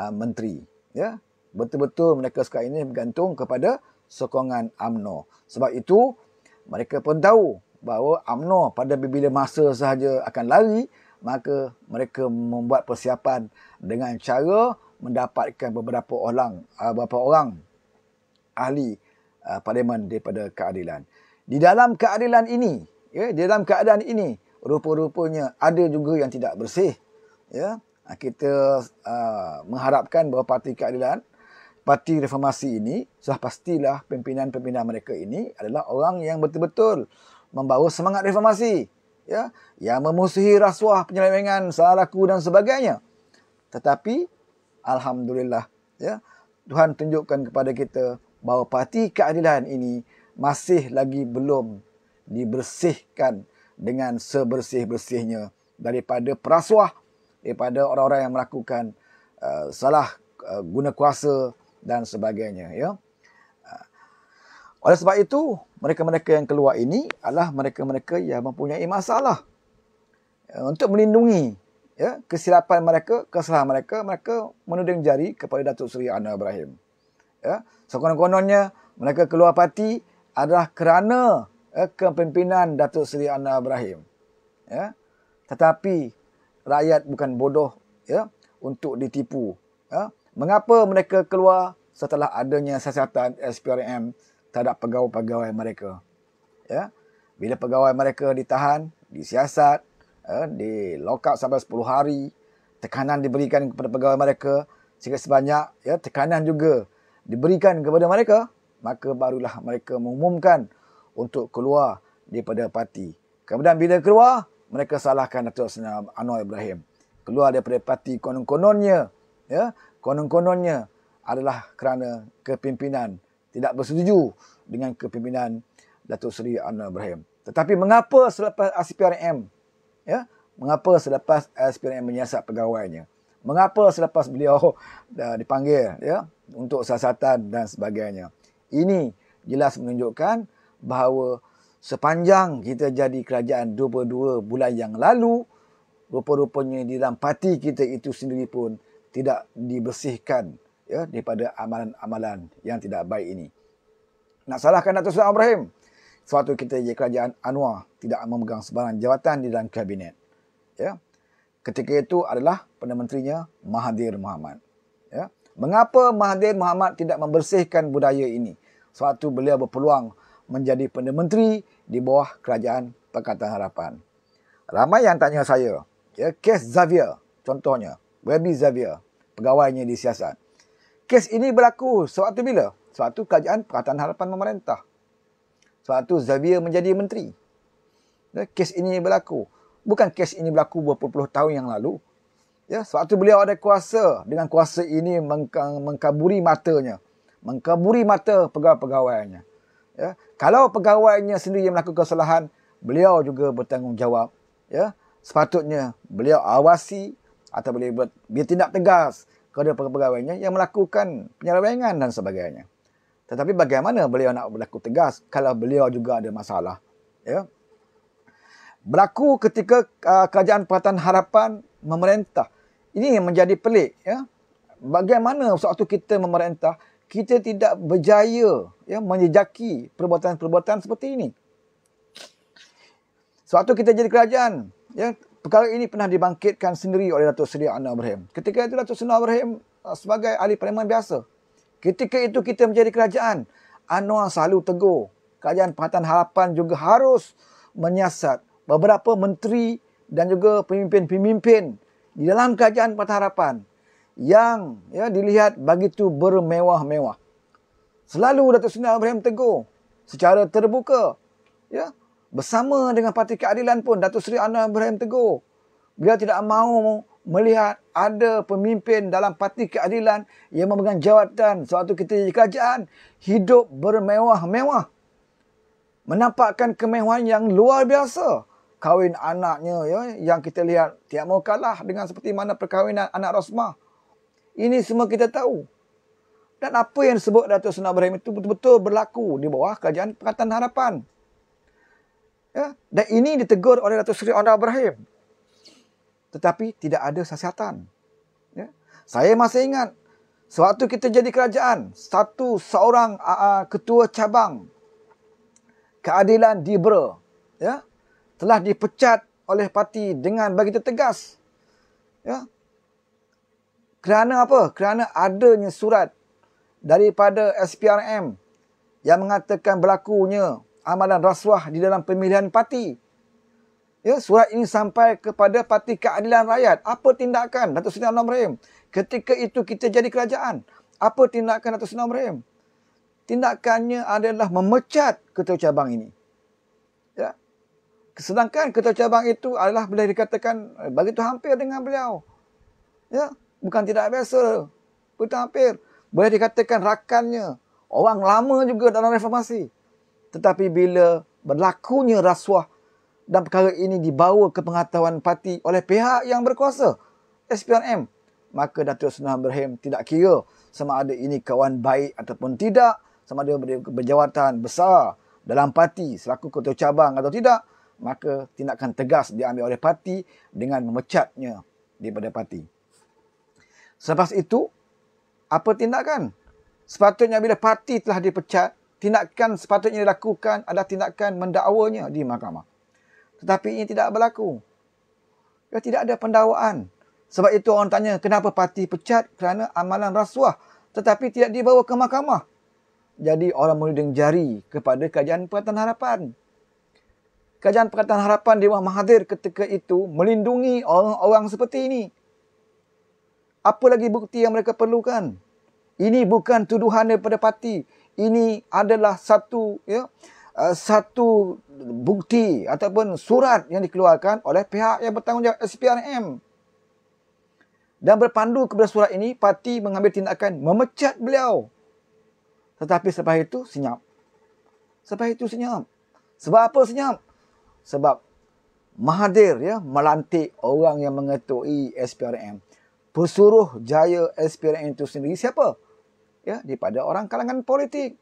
uh, menteri. Ya betul-betul mereka sekarang ini bergantung kepada sokongan AMNO. Sebab itu, mereka pun tahu bahawa AMNO pada bila masa sahaja akan lari, maka mereka membuat persiapan dengan cara mendapatkan beberapa orang ah, beberapa orang ahli ah, parlimen daripada keadilan. Di dalam keadilan ini, ya, di dalam keadaan ini, rupa-rupanya ada juga yang tidak bersih. Ya. Ah, kita uh, mengharapkan bahawa Parti Keadilan parti reformasi ini sudah pastilah pimpinan-pimpinan mereka ini adalah orang yang betul-betul membawa semangat reformasi ya yang memusuhi rasuah penyelewengan salaku dan sebagainya tetapi alhamdulillah ya Tuhan tunjukkan kepada kita bahawa parti keadilan ini masih lagi belum dibersihkan dengan sebersih-bersihnya daripada perasuah daripada orang-orang yang melakukan uh, salah uh, guna kuasa dan sebagainya ya oleh sebab itu mereka-mereka yang keluar ini adalah mereka-mereka yang mempunyai masalah ya, untuk melindungi ya kesilapan mereka kesalahan mereka mereka menuding jari kepada Datuk Seri Anwar Ibrahim ya sekonon-kononnya mereka keluar parti adalah kerana eh, kepimpinan Datuk Seri Anwar Ibrahim ya tetapi rakyat bukan bodoh ya untuk ditipu ya Mengapa mereka keluar setelah adanya siasatan SPRM terhadap pegawai-pegawai mereka? Ya. Bila pegawai mereka ditahan, disiasat, eh, di lock up sampai 10 hari, tekanan diberikan kepada pegawai mereka sehingga sebanyak, ya, tekanan juga diberikan kepada mereka, maka barulah mereka mengumumkan untuk keluar daripada parti. Kemudian bila keluar, mereka salahkan Datuk Seri Anwar Ibrahim. Keluar daripada parti konon-kononnya ya, konon-kononnya adalah kerana kepimpinan tidak bersetuju dengan kepimpinan Datuk Seri Anwar Ibrahim. Tetapi mengapa selepas SPRM ya, mengapa selepas SPRM menyiasat pegawainya? Mengapa selepas beliau uh, dipanggil ya untuk siasatan dan sebagainya? Ini jelas menunjukkan bahawa sepanjang kita jadi kerajaan 22 bulan yang lalu rupa-rupanya di dalam parti kita itu sendiri pun tidak dibersihkan ya daripada amalan-amalan yang tidak baik ini. Nak salahkan Datuk Sultan Ibrahim. Suatu kita di kerajaan Anwar tidak memegang sebarang jawatan di dalam kabinet. Ya. Ketika itu adalah Perdana Menterinya Mahathir Mohamad. Ya. Mengapa Mahathir Mohamad tidak membersihkan budaya ini? Suatu beliau berpeluang menjadi Perdana Menteri di bawah Kerajaan Pakatan Harapan. Ramai yang tanya saya, ya, kes Xavier contohnya, Rabbi Xavier, pegawainya di siasat. Kes ini berlaku sewaktu bila? Sewaktu kerajaan Perhatian Harapan Pemerintah. Sewaktu Xavier menjadi menteri. Ya, kes ini berlaku. Bukan kes ini berlaku berpuluh-puluh tahun yang lalu. Ya, sewaktu beliau ada kuasa, dengan kuasa ini mengkaburi matanya. Mengkaburi mata pegawai-pegawainya. Ya, kalau pegawainya sendiri yang melakukan kesalahan, beliau juga bertanggungjawab. Ya, sepatutnya beliau awasi, atau boleh buat dia tindak tegas kepada pegawainya yang melakukan penyelewengan dan sebagainya. Tetapi bagaimana beliau nak berlaku tegas kalau beliau juga ada masalah? Ya. Berlaku ketika uh, kerajaan Pertahanan Harapan memerintah. Ini yang menjadi pelik. Ya. Bagaimana waktu kita memerintah, kita tidak berjaya ya, menjejaki perbuatan-perbuatan seperti ini. Suatu kita jadi kerajaan, ya, Perkara ini pernah dibangkitkan sendiri oleh Datuk Seri Anwar Ibrahim. Ketika itu Datuk Seri Anwar Ibrahim uh, sebagai ahli parlimen biasa. Ketika itu kita menjadi kerajaan. Anwar selalu tegur. Kerajaan Pakatan Harapan juga harus menyiasat beberapa menteri dan juga pemimpin-pemimpin di dalam kerajaan Pakatan Harapan yang ya dilihat begitu bermewah-mewah. Selalu Datuk Seri Anwar Ibrahim tegur secara terbuka. Ya, bersama dengan Parti Keadilan pun Datuk Seri Anwar Ibrahim Teguh. Beliau tidak mahu melihat ada pemimpin dalam Parti Keadilan yang memegang jawatan sewaktu kita di kerajaan hidup bermewah-mewah. Menampakkan kemewahan yang luar biasa. Kawin anaknya ya, yang kita lihat tiap mau kalah dengan seperti mana perkahwinan anak Rosmah. Ini semua kita tahu. Dan apa yang disebut Datuk Sunnah Ibrahim itu betul-betul berlaku di bawah kerajaan Pakatan Harapan. Ya? Dan ini ditegur oleh Datuk Seri Onda Ibrahim. Tetapi tidak ada sasatan. Ya? Saya masih ingat, sewaktu kita jadi kerajaan, satu seorang uh, ketua cabang keadilan di Bra, ya? telah dipecat oleh parti dengan begitu tegas. Ya? Kerana apa? Kerana adanya surat daripada SPRM yang mengatakan berlakunya amalan rasuah di dalam pemilihan parti. Ya, surat ini sampai kepada Parti Keadilan Rakyat. Apa tindakan Datuk Seri Anwar Ibrahim? Ketika itu kita jadi kerajaan. Apa tindakan Datuk Seri Anwar Ibrahim? Tindakannya adalah memecat ketua cabang ini. Ya. Sedangkan ketua cabang itu adalah boleh dikatakan eh, begitu hampir dengan beliau. Ya, bukan tidak biasa. Begitu hampir. Boleh dikatakan rakannya. Orang lama juga dalam reformasi. Tetapi bila berlakunya rasuah dan perkara ini dibawa ke pengetahuan parti oleh pihak yang berkuasa, SPRM, maka Datuk Seri Ibrahim tidak kira sama ada ini kawan baik ataupun tidak, sama ada berjawatan besar dalam parti selaku ketua cabang atau tidak, maka tindakan tegas diambil oleh parti dengan memecatnya daripada parti. Selepas itu, apa tindakan? Sepatutnya bila parti telah dipecat, tindakan sepatutnya dilakukan adalah tindakan mendakwanya di mahkamah. Tetapi ini tidak berlaku. Ia ya, tidak ada pendakwaan. Sebab itu orang tanya kenapa parti pecat kerana amalan rasuah tetapi tidak dibawa ke mahkamah. Jadi orang menuding jari kepada kajian Perkataan Harapan. Kajian Perkataan Harapan di Mahathir ketika itu melindungi orang-orang seperti ini. Apa lagi bukti yang mereka perlukan? Ini bukan tuduhan daripada parti ini adalah satu ya eh, satu bukti ataupun surat yang dikeluarkan oleh pihak yang bertanggungjawab SPRM. Dan berpandu kepada surat ini, parti mengambil tindakan memecat beliau. Tetapi sebab itu senyap. Sebab itu senyap. Sebab apa senyap? Sebab Mahathir ya melantik orang yang mengetuai SPRM. Pesuruh jaya SPRM itu sendiri siapa? ya daripada orang kalangan politik.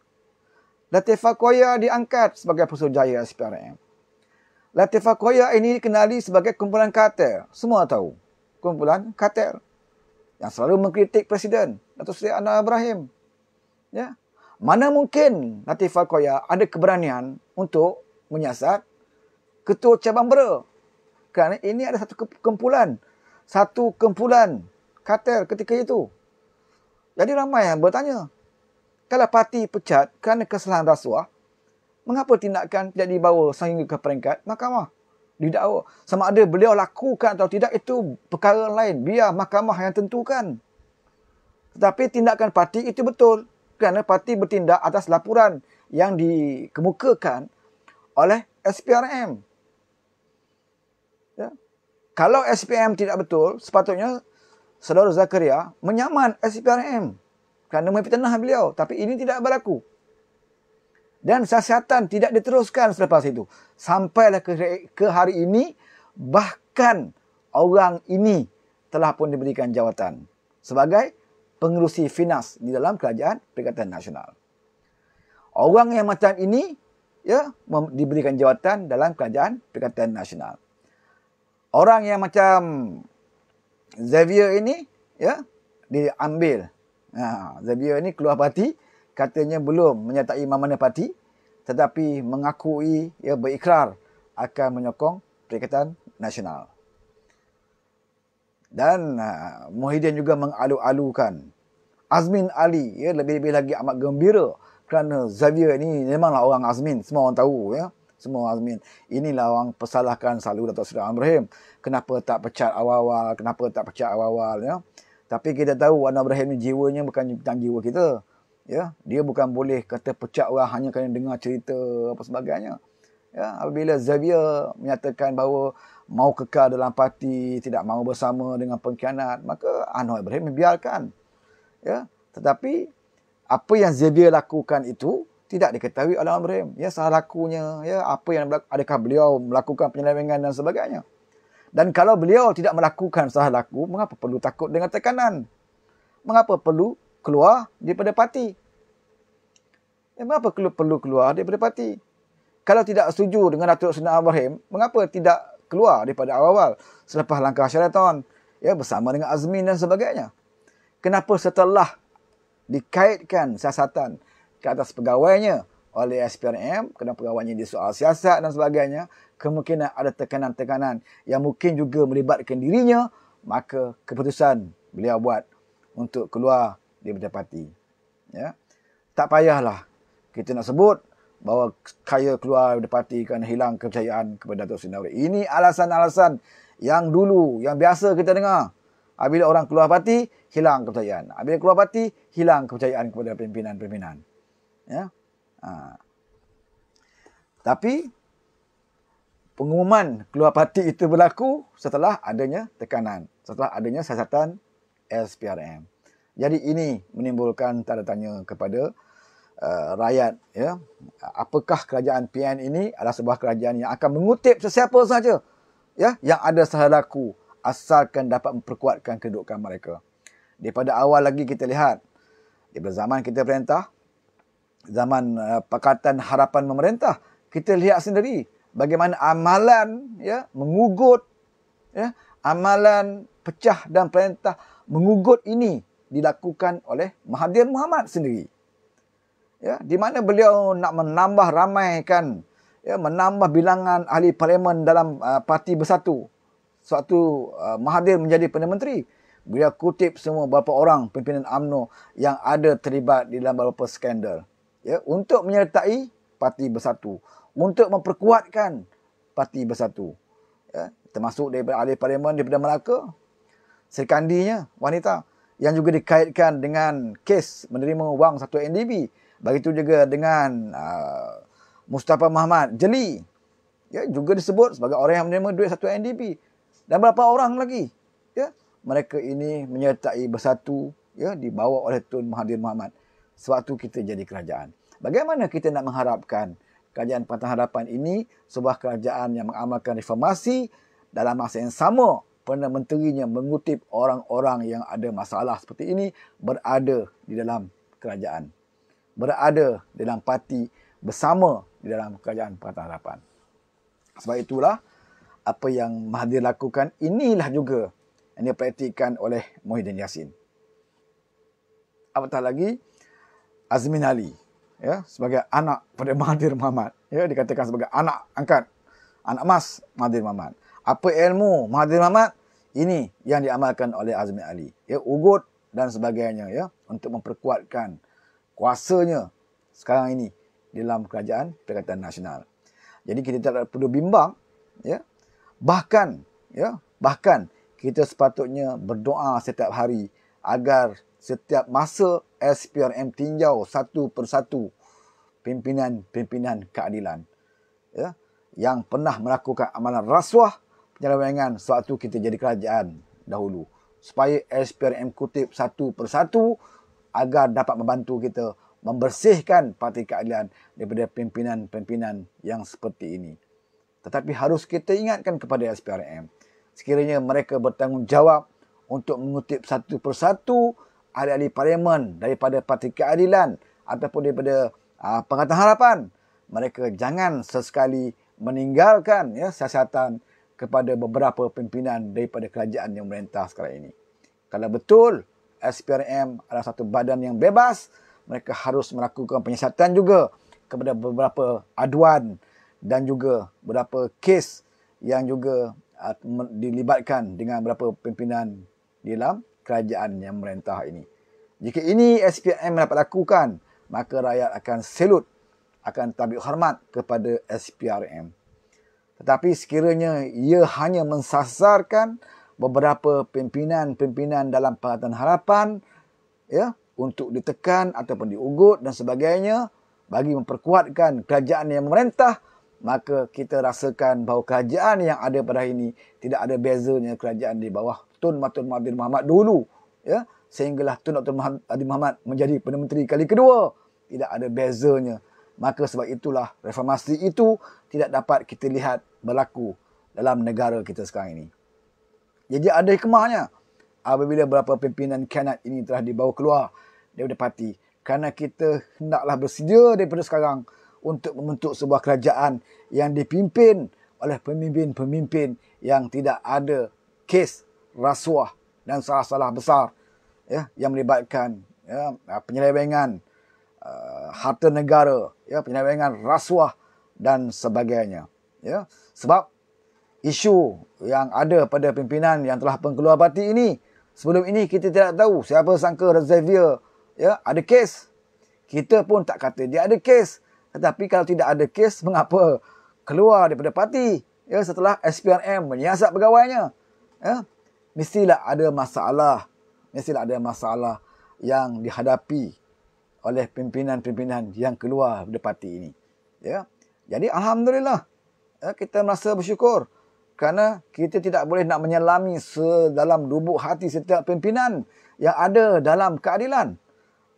Latifah Koya diangkat sebagai Jaya SPRM. Latifah Koya ini dikenali sebagai kumpulan kater. Semua tahu. Kumpulan kater. Yang selalu mengkritik Presiden. Datuk Seri Anwar Ibrahim. Ya? Mana mungkin Latifah Koya ada keberanian untuk menyiasat Ketua Cabang Bera? Kerana ini ada satu kumpulan. Satu kumpulan kater ketika itu. Jadi ramai yang bertanya, kalau parti pecat kerana kesalahan rasuah, mengapa tindakan tidak dibawa sehingga ke peringkat mahkamah? Didakwa. Sama ada beliau lakukan atau tidak, itu perkara lain. Biar mahkamah yang tentukan. Tetapi tindakan parti itu betul. Kerana parti bertindak atas laporan yang dikemukakan oleh SPRM. Ya. Kalau SPM tidak betul, sepatutnya saudara Zakaria menyaman SPRM kerana memfitnah beliau. Tapi ini tidak berlaku. Dan siasatan tidak diteruskan selepas itu. Sampailah ke, hari ini, bahkan orang ini telah pun diberikan jawatan sebagai pengerusi finas di dalam kerajaan Perikatan Nasional. Orang yang macam ini ya diberikan jawatan dalam kerajaan Perikatan Nasional. Orang yang macam Xavier ini ya diambil. Ha, Xavier ini keluar parti katanya belum menyertai mana-mana parti tetapi mengakui ya berikrar akan menyokong Perikatan Nasional. Dan uh, Muhyiddin juga mengalu-alukan Azmin Ali ya lebih-lebih lagi amat gembira kerana Xavier ini memanglah orang Azmin semua orang tahu ya semua Azmin inilah orang pesalahkan selalu Datuk Seri Ibrahim kenapa tak pecat awal-awal, kenapa tak pecat awal-awal ya. Tapi kita tahu Wan Ibrahim ni jiwanya bukan tentang jiwa kita. Ya, dia bukan boleh kata pecat orang hanya kerana dengar cerita apa sebagainya. Ya, apabila Xavier menyatakan bahawa mau kekal dalam parti, tidak mau bersama dengan pengkhianat, maka Anwar Ibrahim membiarkan. Ya, tetapi apa yang Xavier lakukan itu tidak diketahui oleh Ibrahim. Ya, salah lakunya, ya, apa yang berlaku, adakah beliau melakukan penyelewengan dan sebagainya. Dan kalau beliau tidak melakukan salah laku, mengapa perlu takut dengan tekanan? Mengapa perlu keluar daripada parti? Ya, mengapa perlu keluar daripada parti? Kalau tidak setuju dengan Datuk Sena Ibrahim, mengapa tidak keluar daripada awal-awal selepas langkah syaratan ya, bersama dengan Azmin dan sebagainya? Kenapa setelah dikaitkan siasatan ke atas pegawainya oleh SPRM kena pegawainya di soal siasat dan sebagainya kemungkinan ada tekanan-tekanan yang mungkin juga melibatkan dirinya maka keputusan beliau buat untuk keluar di Pertama Parti ya tak payahlah kita nak sebut bahawa kaya keluar dari parti kerana hilang kepercayaan kepada Dato' Sinawri. Ini alasan-alasan yang dulu, yang biasa kita dengar. Apabila orang keluar parti, hilang kepercayaan. Apabila keluar parti, hilang kepercayaan kepada pimpinan-pimpinan. Ya. Ha. Tapi pengumuman keluar parti itu berlaku setelah adanya tekanan, setelah adanya siasatan SPRM. Jadi ini menimbulkan tanda tanya kepada uh, rakyat. Ya. Apakah kerajaan PN ini adalah sebuah kerajaan yang akan mengutip sesiapa sahaja ya, yang ada sehadaku asalkan dapat memperkuatkan kedudukan mereka. Daripada awal lagi kita lihat, daripada zaman kita perintah, zaman uh, Pakatan Harapan pemerintah kita lihat sendiri bagaimana amalan ya mengugut ya amalan pecah dan perintah mengugut ini dilakukan oleh Mahathir Muhammad sendiri. Ya, di mana beliau nak menambah ramaikan ya menambah bilangan ahli parlimen dalam uh, parti bersatu. Suatu uh, Mahathir menjadi Perdana Menteri. Beliau kutip semua beberapa orang pimpinan AMNO yang ada terlibat di dalam beberapa skandal ya untuk menyertai parti bersatu untuk memperkuatkan parti bersatu ya termasuk daripada ahli parlimen daripada Melaka serkandinya wanita yang juga dikaitkan dengan kes menerima wang satu NDB begitu juga dengan uh, Mustafa Muhammad Jeli ya juga disebut sebagai orang yang menerima duit satu NDB dan berapa orang lagi ya mereka ini menyertai bersatu ya dibawa oleh Tun Mahathir Muhammad sewaktu kita jadi kerajaan. Bagaimana kita nak mengharapkan kerajaan Pantai Harapan ini sebuah kerajaan yang mengamalkan reformasi dalam masa yang sama Perdana Menterinya mengutip orang-orang yang ada masalah seperti ini berada di dalam kerajaan. Berada di dalam parti bersama di dalam kerajaan Pantai Harapan. Sebab itulah apa yang Mahathir lakukan inilah juga yang dipraktikan oleh Mohidin Yassin. Apatah lagi, Azmin Ali ya sebagai anak pada Mahathir Mohamad ya dikatakan sebagai anak angkat anak emas Mahathir Mohamad apa ilmu Mahathir Mohamad ini yang diamalkan oleh Azmin Ali ya ugut dan sebagainya ya untuk memperkuatkan kuasanya sekarang ini dalam kerajaan Perikatan Nasional jadi kita tak perlu bimbang ya bahkan ya bahkan kita sepatutnya berdoa setiap hari agar setiap masa SPRM tinjau satu persatu pimpinan-pimpinan keadilan ya, yang pernah melakukan amalan rasuah penyelewengan sewaktu kita jadi kerajaan dahulu. Supaya SPRM kutip satu persatu agar dapat membantu kita membersihkan Parti Keadilan daripada pimpinan-pimpinan yang seperti ini. Tetapi harus kita ingatkan kepada SPRM sekiranya mereka bertanggungjawab untuk mengutip satu persatu ahli-ahli parlimen daripada Parti Keadilan ataupun daripada uh, ah, Pengatan Harapan mereka jangan sesekali meninggalkan ya, siasatan kepada beberapa pimpinan daripada kerajaan yang merintah sekarang ini. Kalau betul SPRM adalah satu badan yang bebas, mereka harus melakukan penyiasatan juga kepada beberapa aduan dan juga beberapa kes yang juga uh, ah, dilibatkan dengan beberapa pimpinan di dalam kerajaan yang merentah ini. Jika ini SPM dapat lakukan, maka rakyat akan selut, akan tabik hormat kepada SPRM. Tetapi sekiranya ia hanya mensasarkan beberapa pimpinan-pimpinan dalam Pakatan Harapan ya, untuk ditekan ataupun diugut dan sebagainya bagi memperkuatkan kerajaan yang memerintah, maka kita rasakan bahawa kerajaan yang ada pada hari ini tidak ada bezanya kerajaan di bawah Tun Mahathir Mahathir Muhammad dulu ya sehinggalah Tun Dr. Mahathir Muhammad menjadi Perdana Menteri kali kedua tidak ada bezanya maka sebab itulah reformasi itu tidak dapat kita lihat berlaku dalam negara kita sekarang ini jadi ada hikmahnya apabila beberapa pimpinan kanat ini telah dibawa keluar daripada parti kerana kita hendaklah bersedia daripada sekarang untuk membentuk sebuah kerajaan yang dipimpin oleh pemimpin-pemimpin yang tidak ada kes rasuah dan salah-salah besar ya yang melibatkan ya ah, penyelewengan uh, harta negara ya penyelewengan rasuah dan sebagainya ya sebab isu yang ada pada pimpinan yang telah pun keluar parti ini sebelum ini kita tidak tahu siapa sangka Xavier ya ada kes kita pun tak kata dia ada kes tetapi kalau tidak ada kes, mengapa keluar daripada parti ya, setelah SPRM menyiasat pegawainya? Ya? Mestilah ada masalah. Mestilah ada masalah yang dihadapi oleh pimpinan-pimpinan yang keluar daripada parti ini. Ya? Jadi Alhamdulillah, ya, kita merasa bersyukur kerana kita tidak boleh nak menyelami sedalam lubuk hati setiap pimpinan yang ada dalam keadilan.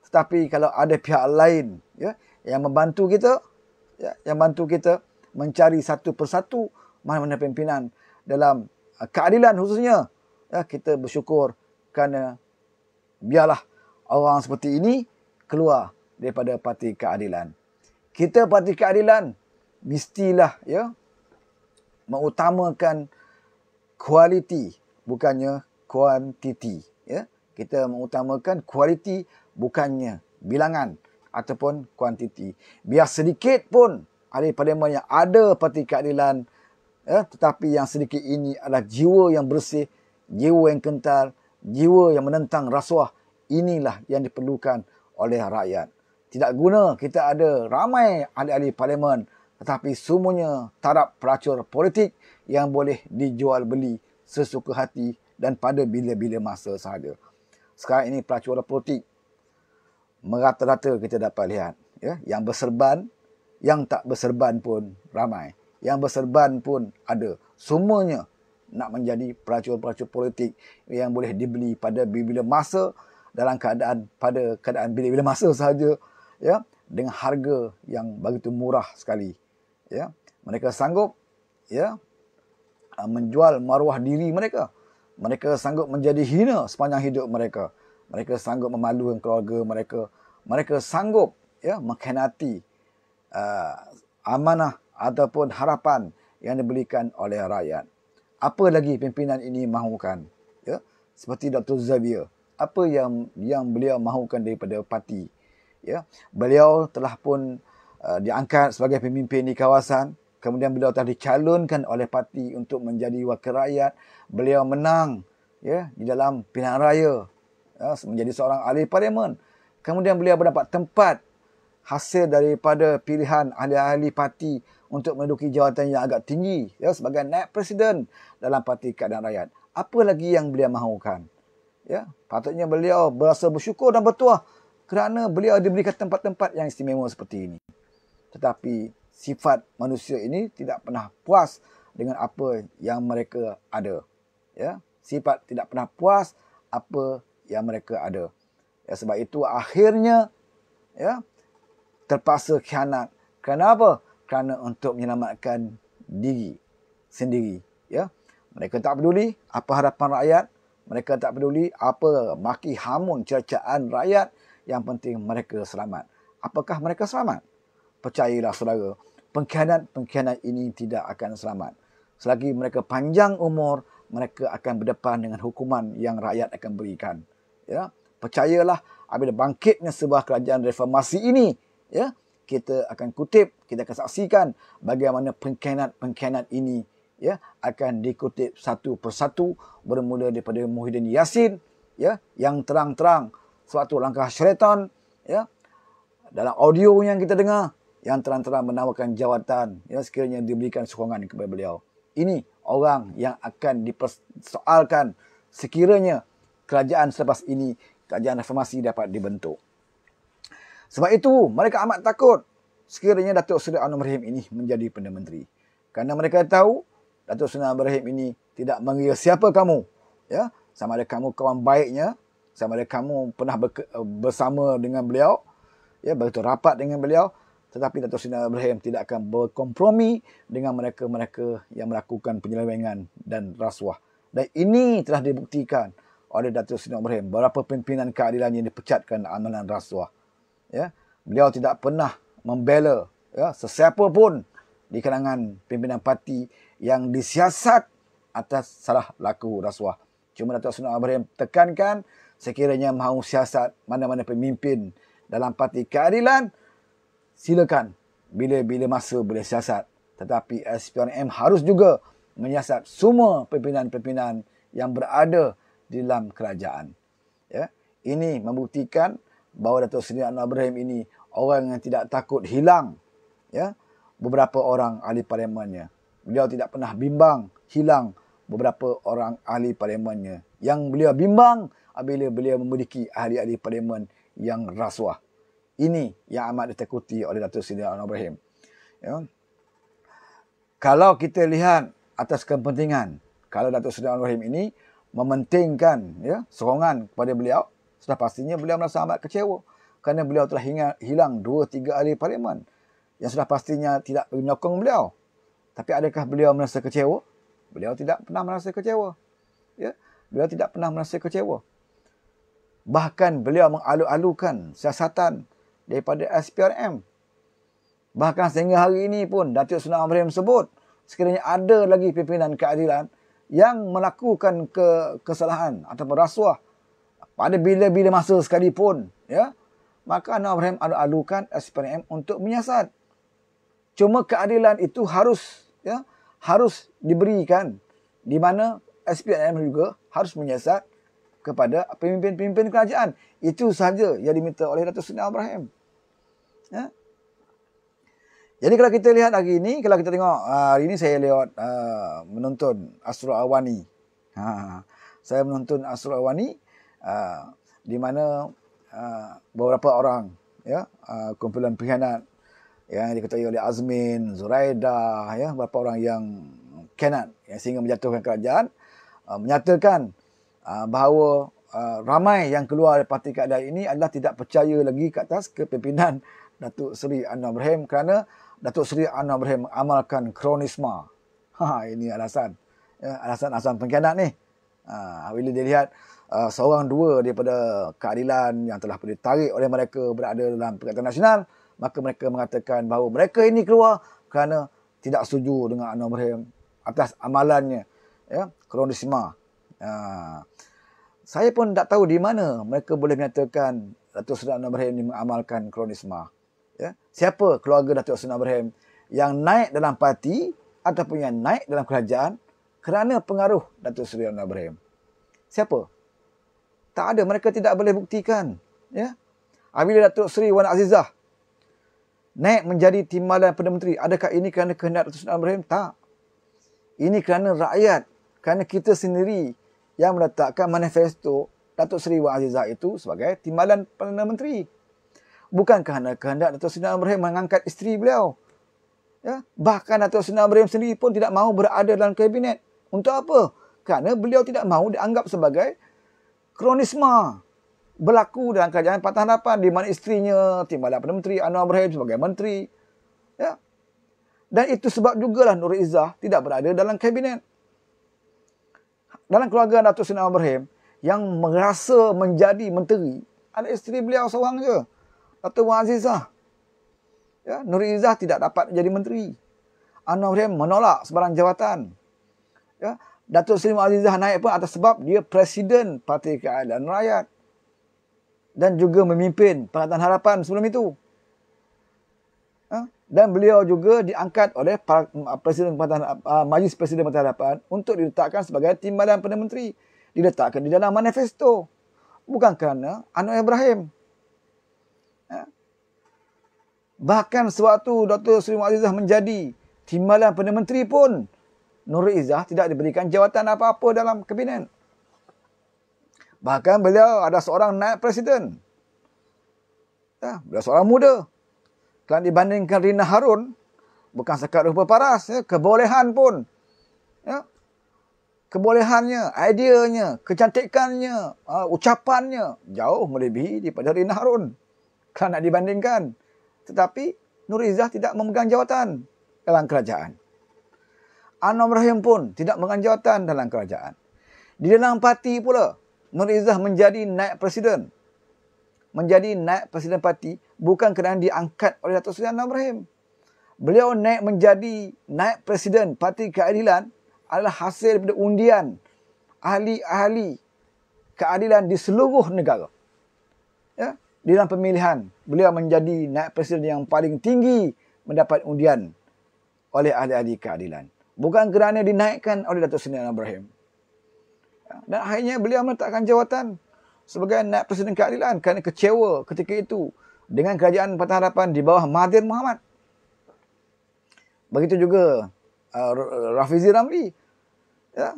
Tetapi kalau ada pihak lain ya, yang membantu kita ya, yang bantu kita mencari satu persatu mana-mana pimpinan dalam uh, keadilan khususnya ya, kita bersyukur kerana biarlah orang seperti ini keluar daripada parti keadilan kita parti keadilan mestilah ya mengutamakan kualiti bukannya kuantiti ya kita mengutamakan kualiti bukannya bilangan ataupun kuantiti. Biar sedikit pun daripada mereka yang ada parti keadilan eh, tetapi yang sedikit ini adalah jiwa yang bersih, jiwa yang kental, jiwa yang menentang rasuah. Inilah yang diperlukan oleh rakyat. Tidak guna kita ada ramai ahli-ahli parlimen tetapi semuanya tarap pelacur politik yang boleh dijual beli sesuka hati dan pada bila-bila masa sahaja. Sekarang ini pelacur politik merata-rata kita dapat lihat ya yang berserban yang tak berserban pun ramai yang berserban pun ada semuanya nak menjadi peracun-peracun politik yang boleh dibeli pada bila-bila masa dalam keadaan pada keadaan bila-bila masa sahaja ya dengan harga yang begitu murah sekali ya mereka sanggup ya menjual maruah diri mereka mereka sanggup menjadi hina sepanjang hidup mereka mereka sanggup memalukan keluarga mereka mereka sanggup ya mengkhianati uh, amanah ataupun harapan yang diberikan oleh rakyat apa lagi pimpinan ini mahukan ya seperti Dr Zabia apa yang yang beliau mahukan daripada parti ya beliau telah pun uh, diangkat sebagai pemimpin di kawasan kemudian beliau telah dicalonkan oleh parti untuk menjadi wakil rakyat beliau menang ya di dalam pilihan raya Ya, menjadi seorang ahli parlimen. Kemudian beliau mendapat tempat hasil daripada pilihan ahli-ahli parti untuk menduduki jawatan yang agak tinggi ya, sebagai naib presiden dalam Parti Keadaan Rakyat. Apa lagi yang beliau mahukan? Ya, patutnya beliau berasa bersyukur dan bertuah kerana beliau diberikan tempat-tempat yang istimewa seperti ini. Tetapi sifat manusia ini tidak pernah puas dengan apa yang mereka ada. Ya, sifat tidak pernah puas apa yang mereka ada. Ya, sebab itu akhirnya ya terpaksa khianat. Kenapa? Kerana untuk menyelamatkan diri sendiri. Ya. Mereka tak peduli apa harapan rakyat. Mereka tak peduli apa maki hamun cercaan rakyat. Yang penting mereka selamat. Apakah mereka selamat? Percayalah saudara, pengkhianat-pengkhianat ini tidak akan selamat. Selagi mereka panjang umur, mereka akan berdepan dengan hukuman yang rakyat akan berikan ya percayalah apabila bangkitnya sebuah kerajaan reformasi ini ya kita akan kutip kita akan saksikan bagaimana pengkhianat-pengkhianat ini ya akan dikutip satu persatu bermula daripada Muhyiddin Yassin ya yang terang-terang suatu langkah syaitan ya dalam audio yang kita dengar yang terang-terang menawarkan jawatan ya sekiranya diberikan sokongan kepada beliau ini orang yang akan dipersoalkan sekiranya kerajaan selepas ini kerajaan reformasi dapat dibentuk. Sebab itu mereka amat takut sekiranya Datuk Seri Anwar Ibrahim ini menjadi Perdana Menteri. Kerana mereka tahu Datuk Seri Anwar Ibrahim ini tidak mengira siapa kamu. Ya, sama ada kamu kawan baiknya, sama ada kamu pernah eh, bersama dengan beliau, ya begitu rapat dengan beliau, tetapi Datuk Seri Anwar Ibrahim tidak akan berkompromi dengan mereka-mereka yang melakukan penyelewengan dan rasuah. Dan ini telah dibuktikan oleh Datuk Seri Ibrahim. Berapa pimpinan keadilan yang dipecatkan amalan rasuah. Ya. Beliau tidak pernah membela ya, sesiapa pun di kalangan pimpinan parti yang disiasat atas salah laku rasuah. Cuma Datuk Seri Ibrahim tekankan sekiranya mahu siasat mana-mana pemimpin dalam parti keadilan, silakan bila-bila masa boleh siasat. Tetapi SPRM harus juga menyiasat semua pimpinan-pimpinan yang berada di dalam kerajaan. Ya. Ini membuktikan bahawa Dato' Seri Anwar Ibrahim ini orang yang tidak takut hilang ya, beberapa orang ahli parlimennya. Beliau tidak pernah bimbang hilang beberapa orang ahli parlimennya. Yang beliau bimbang apabila beliau memiliki ahli-ahli parlimen yang rasuah. Ini yang amat ditakuti oleh Dato' Seri Anwar Ibrahim. Ya. Kalau kita lihat atas kepentingan, kalau Dato' Seri Anwar Ibrahim ini mementingkan ya, serongan kepada beliau, sudah pastinya beliau merasa amat kecewa kerana beliau telah ingat, hilang dua tiga ahli parlimen yang sudah pastinya tidak menyokong beliau. Tapi adakah beliau merasa kecewa? Beliau tidak pernah merasa kecewa. Ya? Beliau tidak pernah merasa kecewa. Bahkan beliau mengalu-alukan siasatan daripada SPRM. Bahkan sehingga hari ini pun Datuk Sunan Amrim sebut sekiranya ada lagi pimpinan keadilan yang melakukan ke, kesalahan atau rasuah pada bila-bila masa sekalipun ya maka Nabi Ibrahim alu-alukan SPM untuk menyiasat cuma keadilan itu harus ya harus diberikan di mana SPM juga harus menyiasat kepada pemimpin-pemimpin kerajaan itu sahaja yang diminta oleh Datuk Seri Ibrahim ya jadi kalau kita lihat hari ini, kalau kita tengok ah, hari ini saya lihat uh, ah, menonton Astro Awani. Ha, ha, ha, saya menonton Astro Awani uh, di mana uh, beberapa orang ya uh, kumpulan pengkhianat ya, yang diketahui oleh Azmin, Zuraida, ya, beberapa orang yang kenat yang sehingga menjatuhkan kerajaan uh, menyatakan uh, bahawa uh, ramai yang keluar dari parti keadaan ini adalah tidak percaya lagi ke atas kepimpinan Datuk Seri Anwar Ibrahim kerana Datuk Seri Anwar Ibrahim mengamalkan kronisma. Ha, ini alasan. Ya, alasan alasan asam pengkhianat ni. Ha, bila dia lihat uh, seorang dua daripada keadilan yang telah ditarik oleh mereka berada dalam Perikatan Nasional, maka mereka mengatakan bahawa mereka ini keluar kerana tidak setuju dengan Anwar Ibrahim atas amalannya. Ya, kronisma. Ha, saya pun tak tahu di mana mereka boleh menyatakan Datuk Seri Anwar Ibrahim ini mengamalkan kronisma siapa keluarga Datuk Sun Abraham yang naik dalam parti ataupun yang naik dalam kerajaan kerana pengaruh Datuk Seri Yon Abraham. Siapa? Tak ada. Mereka tidak boleh buktikan. Ya? Apabila Datuk Seri Wan Azizah naik menjadi timbalan Perdana Menteri, adakah ini kerana kehendak Datuk Seri Yon Abraham? Tak. Ini kerana rakyat. Kerana kita sendiri yang meletakkan manifesto Datuk Seri Wan Azizah itu sebagai timbalan Perdana Menteri bukan kerana kehendak Dato' Sina Ibrahim mengangkat isteri beliau. Ya? Bahkan Dato' Sina Ibrahim sendiri pun tidak mahu berada dalam kabinet. Untuk apa? Kerana beliau tidak mahu dianggap sebagai kronisma berlaku dalam kerajaan Patah Harapan di mana isterinya timbalan Perdana Menteri Anwar Ibrahim sebagai menteri. Ya? Dan itu sebab juga lah Nur Izzah tidak berada dalam kabinet. Dalam keluarga Dato' Sina Ibrahim yang merasa menjadi menteri ada isteri beliau seorang je. Kata Wan Azizah. Ya, Nur Izzah tidak dapat menjadi menteri. Anwar Ibrahim menolak sebarang jawatan. Ya, Datuk Seri Muhammad Azizah naik pun atas sebab dia presiden Parti Keadilan Rakyat. Dan juga memimpin Pakatan Harapan sebelum itu. Ya? Dan beliau juga diangkat oleh ah, Presiden Pakatan, ah, Majlis Presiden Pakatan Harapan untuk diletakkan sebagai timbalan Perdana Menteri. Diletakkan di dalam manifesto. Bukan kerana Anwar Ibrahim. Bahkan sewaktu Dr. Sri Muazizah menjadi timbalan Perdana Menteri pun Nur Izzah tidak diberikan jawatan apa-apa dalam kabinet. Bahkan beliau ada seorang naib presiden. Ya, beliau seorang muda. Kalau dibandingkan Rina Harun, bukan sekat rupa paras. Ya, kebolehan pun. Ya, kebolehannya, ideanya, kecantikannya, uh, ucapannya jauh melebihi daripada Rina Harun kalau nak dibandingkan. Tetapi Nur Izzah tidak memegang jawatan dalam kerajaan. Anwar Ibrahim pun tidak memegang jawatan dalam kerajaan. Di dalam parti pula, Nur Izzah menjadi naik presiden. Menjadi naik presiden parti bukan kerana diangkat oleh Datuk Seri Anwar Ibrahim. Beliau naik menjadi naik presiden Parti Keadilan adalah hasil daripada undian ahli-ahli keadilan di seluruh negara di dalam pemilihan beliau menjadi naik presiden yang paling tinggi mendapat undian oleh ahli-ahli keadilan. Bukan kerana dinaikkan oleh Datuk Seri Anwar Ibrahim. Ya, dan akhirnya beliau meletakkan jawatan sebagai naik presiden keadilan kerana kecewa ketika itu dengan kerajaan Patah Harapan di bawah Mahathir Muhammad. Begitu juga uh, Rafizi Ramli. Ya.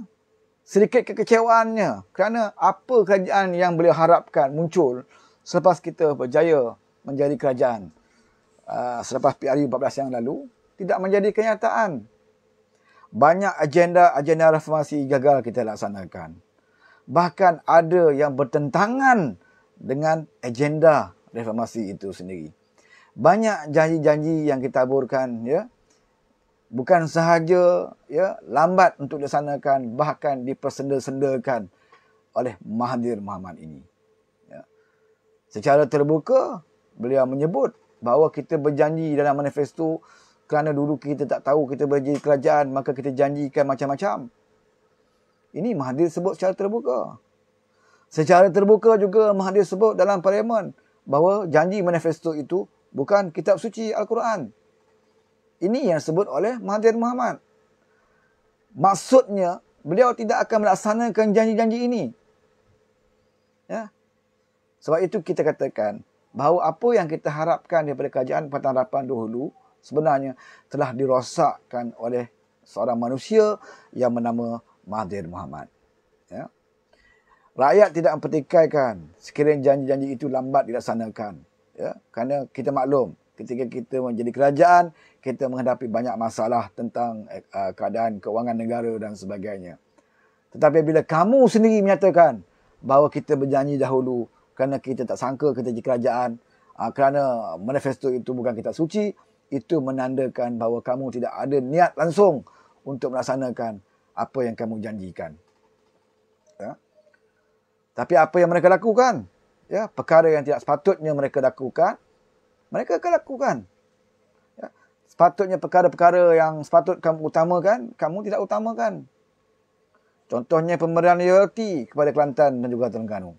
Sedikit kekecewaannya kerana apa kerajaan yang beliau harapkan muncul selepas kita berjaya menjadi kerajaan uh, selepas PRU 14 yang lalu tidak menjadi kenyataan. Banyak agenda-agenda reformasi gagal kita laksanakan. Bahkan ada yang bertentangan dengan agenda reformasi itu sendiri. Banyak janji-janji yang kita taburkan ya bukan sahaja ya lambat untuk dilaksanakan bahkan dipersendel-sendelkan oleh Mahathir Muhammad ini secara terbuka beliau menyebut bahawa kita berjanji dalam manifesto kerana dulu kita tak tahu kita berjanji kerajaan maka kita janjikan macam-macam. Ini Mahathir sebut secara terbuka. Secara terbuka juga Mahathir sebut dalam parlimen bahawa janji manifesto itu bukan kitab suci Al-Quran. Ini yang sebut oleh Mahathir Muhammad. Maksudnya beliau tidak akan melaksanakan janji-janji ini. Ya, sebab itu kita katakan bahawa apa yang kita harapkan daripada kerajaan Pakatan Harapan dahulu sebenarnya telah dirosakkan oleh seorang manusia yang bernama Mahathir Muhammad. Ya. Rakyat tidak mempertikaikan sekiranya janji-janji itu lambat dilaksanakan. Ya. Kerana kita maklum ketika kita menjadi kerajaan, kita menghadapi banyak masalah tentang uh, keadaan kewangan negara dan sebagainya. Tetapi bila kamu sendiri menyatakan bahawa kita berjanji dahulu kerana kita tak sangka kita jadi kerajaan ah, kerana manifesto itu bukan kitab suci itu menandakan bahawa kamu tidak ada niat langsung untuk melaksanakan apa yang kamu janjikan ya tapi apa yang mereka lakukan ya perkara yang tidak sepatutnya mereka lakukan mereka akan lakukan ya sepatutnya perkara-perkara yang sepatut kamu utamakan kamu tidak utamakan contohnya pemberian royalty kepada Kelantan dan juga Terengganu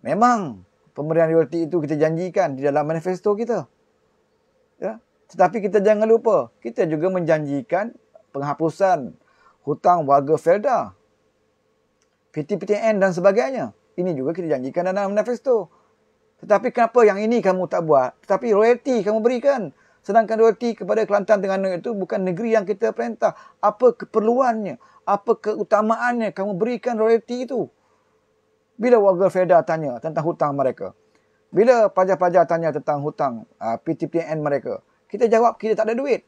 Memang pemberian royalti itu kita janjikan di dalam manifesto kita. Ya. Tetapi kita jangan lupa, kita juga menjanjikan penghapusan hutang warga Felda. PTPTN dan sebagainya. Ini juga kita janjikan dalam manifesto. Tetapi kenapa yang ini kamu tak buat? Tetapi royalti kamu berikan. Sedangkan royalti kepada Kelantan Tengganu itu bukan negeri yang kita perintah. Apa keperluannya? Apa keutamaannya kamu berikan royalti itu? Bila warga FEDA tanya tentang hutang mereka? Bila pelajar-pelajar tanya tentang hutang uh, ah, PTPN mereka? Kita jawab kita tak ada duit.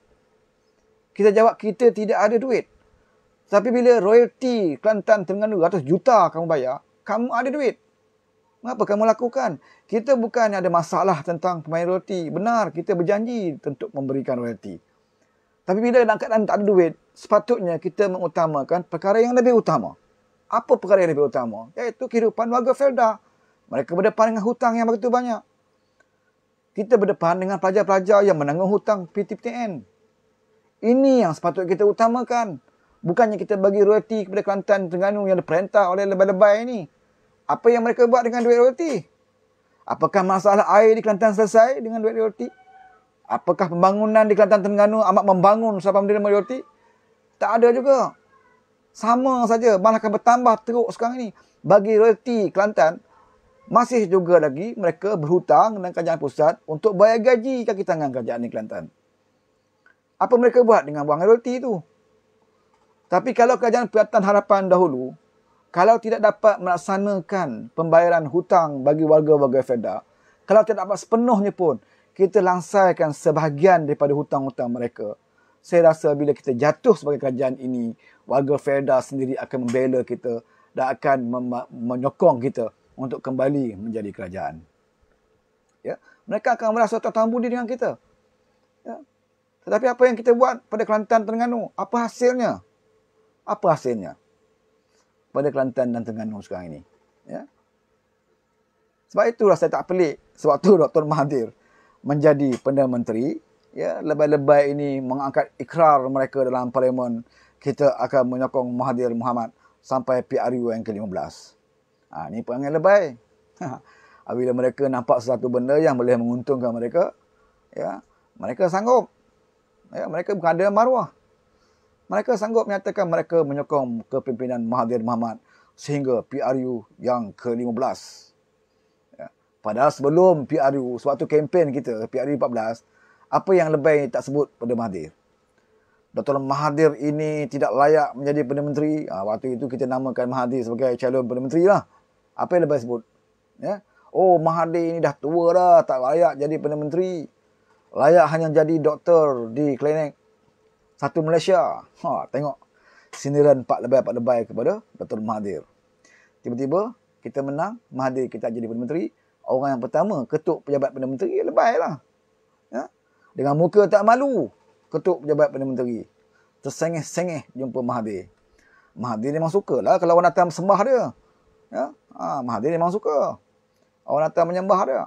Kita jawab kita tidak ada duit. Tapi bila royalty Kelantan Terengganu ratus juta kamu bayar, kamu ada duit. Mengapa kamu lakukan? Kita bukan ada masalah tentang pemain royalty. Benar, kita berjanji untuk memberikan royalty. Tapi bila dalam keadaan tak ada duit, sepatutnya kita mengutamakan perkara yang lebih utama apa perkara yang lebih utama? Iaitu kehidupan warga Felda. Mereka berdepan dengan hutang yang begitu banyak. Kita berdepan dengan pelajar-pelajar yang menanggung hutang PTPTN. Ini yang sepatutnya kita utamakan. Bukannya kita bagi royalti kepada Kelantan Terengganu yang diperintah oleh lebay-lebay ini. Apa yang mereka buat dengan duit royalti? Apakah masalah air di Kelantan selesai dengan duit royalti? Apakah pembangunan di Kelantan Terengganu amat membangun sampai menerima royalti? Tak ada juga sama saja malah akan bertambah teruk sekarang ini bagi royalty Kelantan masih juga lagi mereka berhutang dengan kerajaan pusat untuk bayar gaji kaki tangan kerajaan di Kelantan. Apa mereka buat dengan wang royalty itu? Tapi kalau kerajaan perhatian Harapan dahulu, kalau tidak dapat melaksanakan pembayaran hutang bagi warga-warga FEDA, kalau tidak dapat sepenuhnya pun, kita langsaikan sebahagian daripada hutang-hutang mereka. Saya rasa bila kita jatuh sebagai kerajaan ini, warga Felda sendiri akan membela kita dan akan menyokong kita untuk kembali menjadi kerajaan. Ya, mereka akan merasa tertambu di dengan kita. Ya. Tetapi apa yang kita buat pada Kelantan Terengganu? Apa hasilnya? Apa hasilnya? Pada Kelantan dan Terengganu sekarang ini. Ya. Sebab itulah saya tak pelik sewaktu Dr. Mahathir menjadi Perdana Menteri. Ya, lebih-lebih ini mengangkat ikrar mereka dalam parlimen kita akan menyokong Mahathir Muhammad sampai PRU yang ke-15. Ha, ini yang lebay. Ha, Bila mereka nampak sesuatu benda yang boleh menguntungkan mereka, ya, mereka sanggup. Ya, mereka bukan ada maruah. Mereka sanggup menyatakan mereka menyokong kepimpinan Mahathir Muhammad sehingga PRU yang ke-15. Ya. Padahal sebelum PRU, sewaktu kempen kita, PRU 14, apa yang lebay tak sebut pada Mahathir? Dr. Mahathir ini tidak layak menjadi Perdana Menteri. Ha, waktu itu kita namakan Mahathir sebagai calon Perdana Menteri lah. Apa yang lepas sebut? Ya? Oh Mahathir ini dah tua dah, tak layak jadi Perdana Menteri. Layak hanya jadi doktor di klinik Satu Malaysia. Ha, tengok sindiran Pak Lebay-Pak Lebay kepada Dr. Mahathir. Tiba-tiba kita menang, Mahathir kita jadi Perdana Menteri. Orang yang pertama ketuk pejabat Perdana Menteri, Lebay lah. Ya? Dengan muka tak malu ketuk pejabat Perdana Menteri. Tersengih-sengih jumpa Mahathir. Mahathir memang suka lah kalau orang datang sembah dia. Ya? Ha, Mahathir memang suka. Orang datang menyembah dia.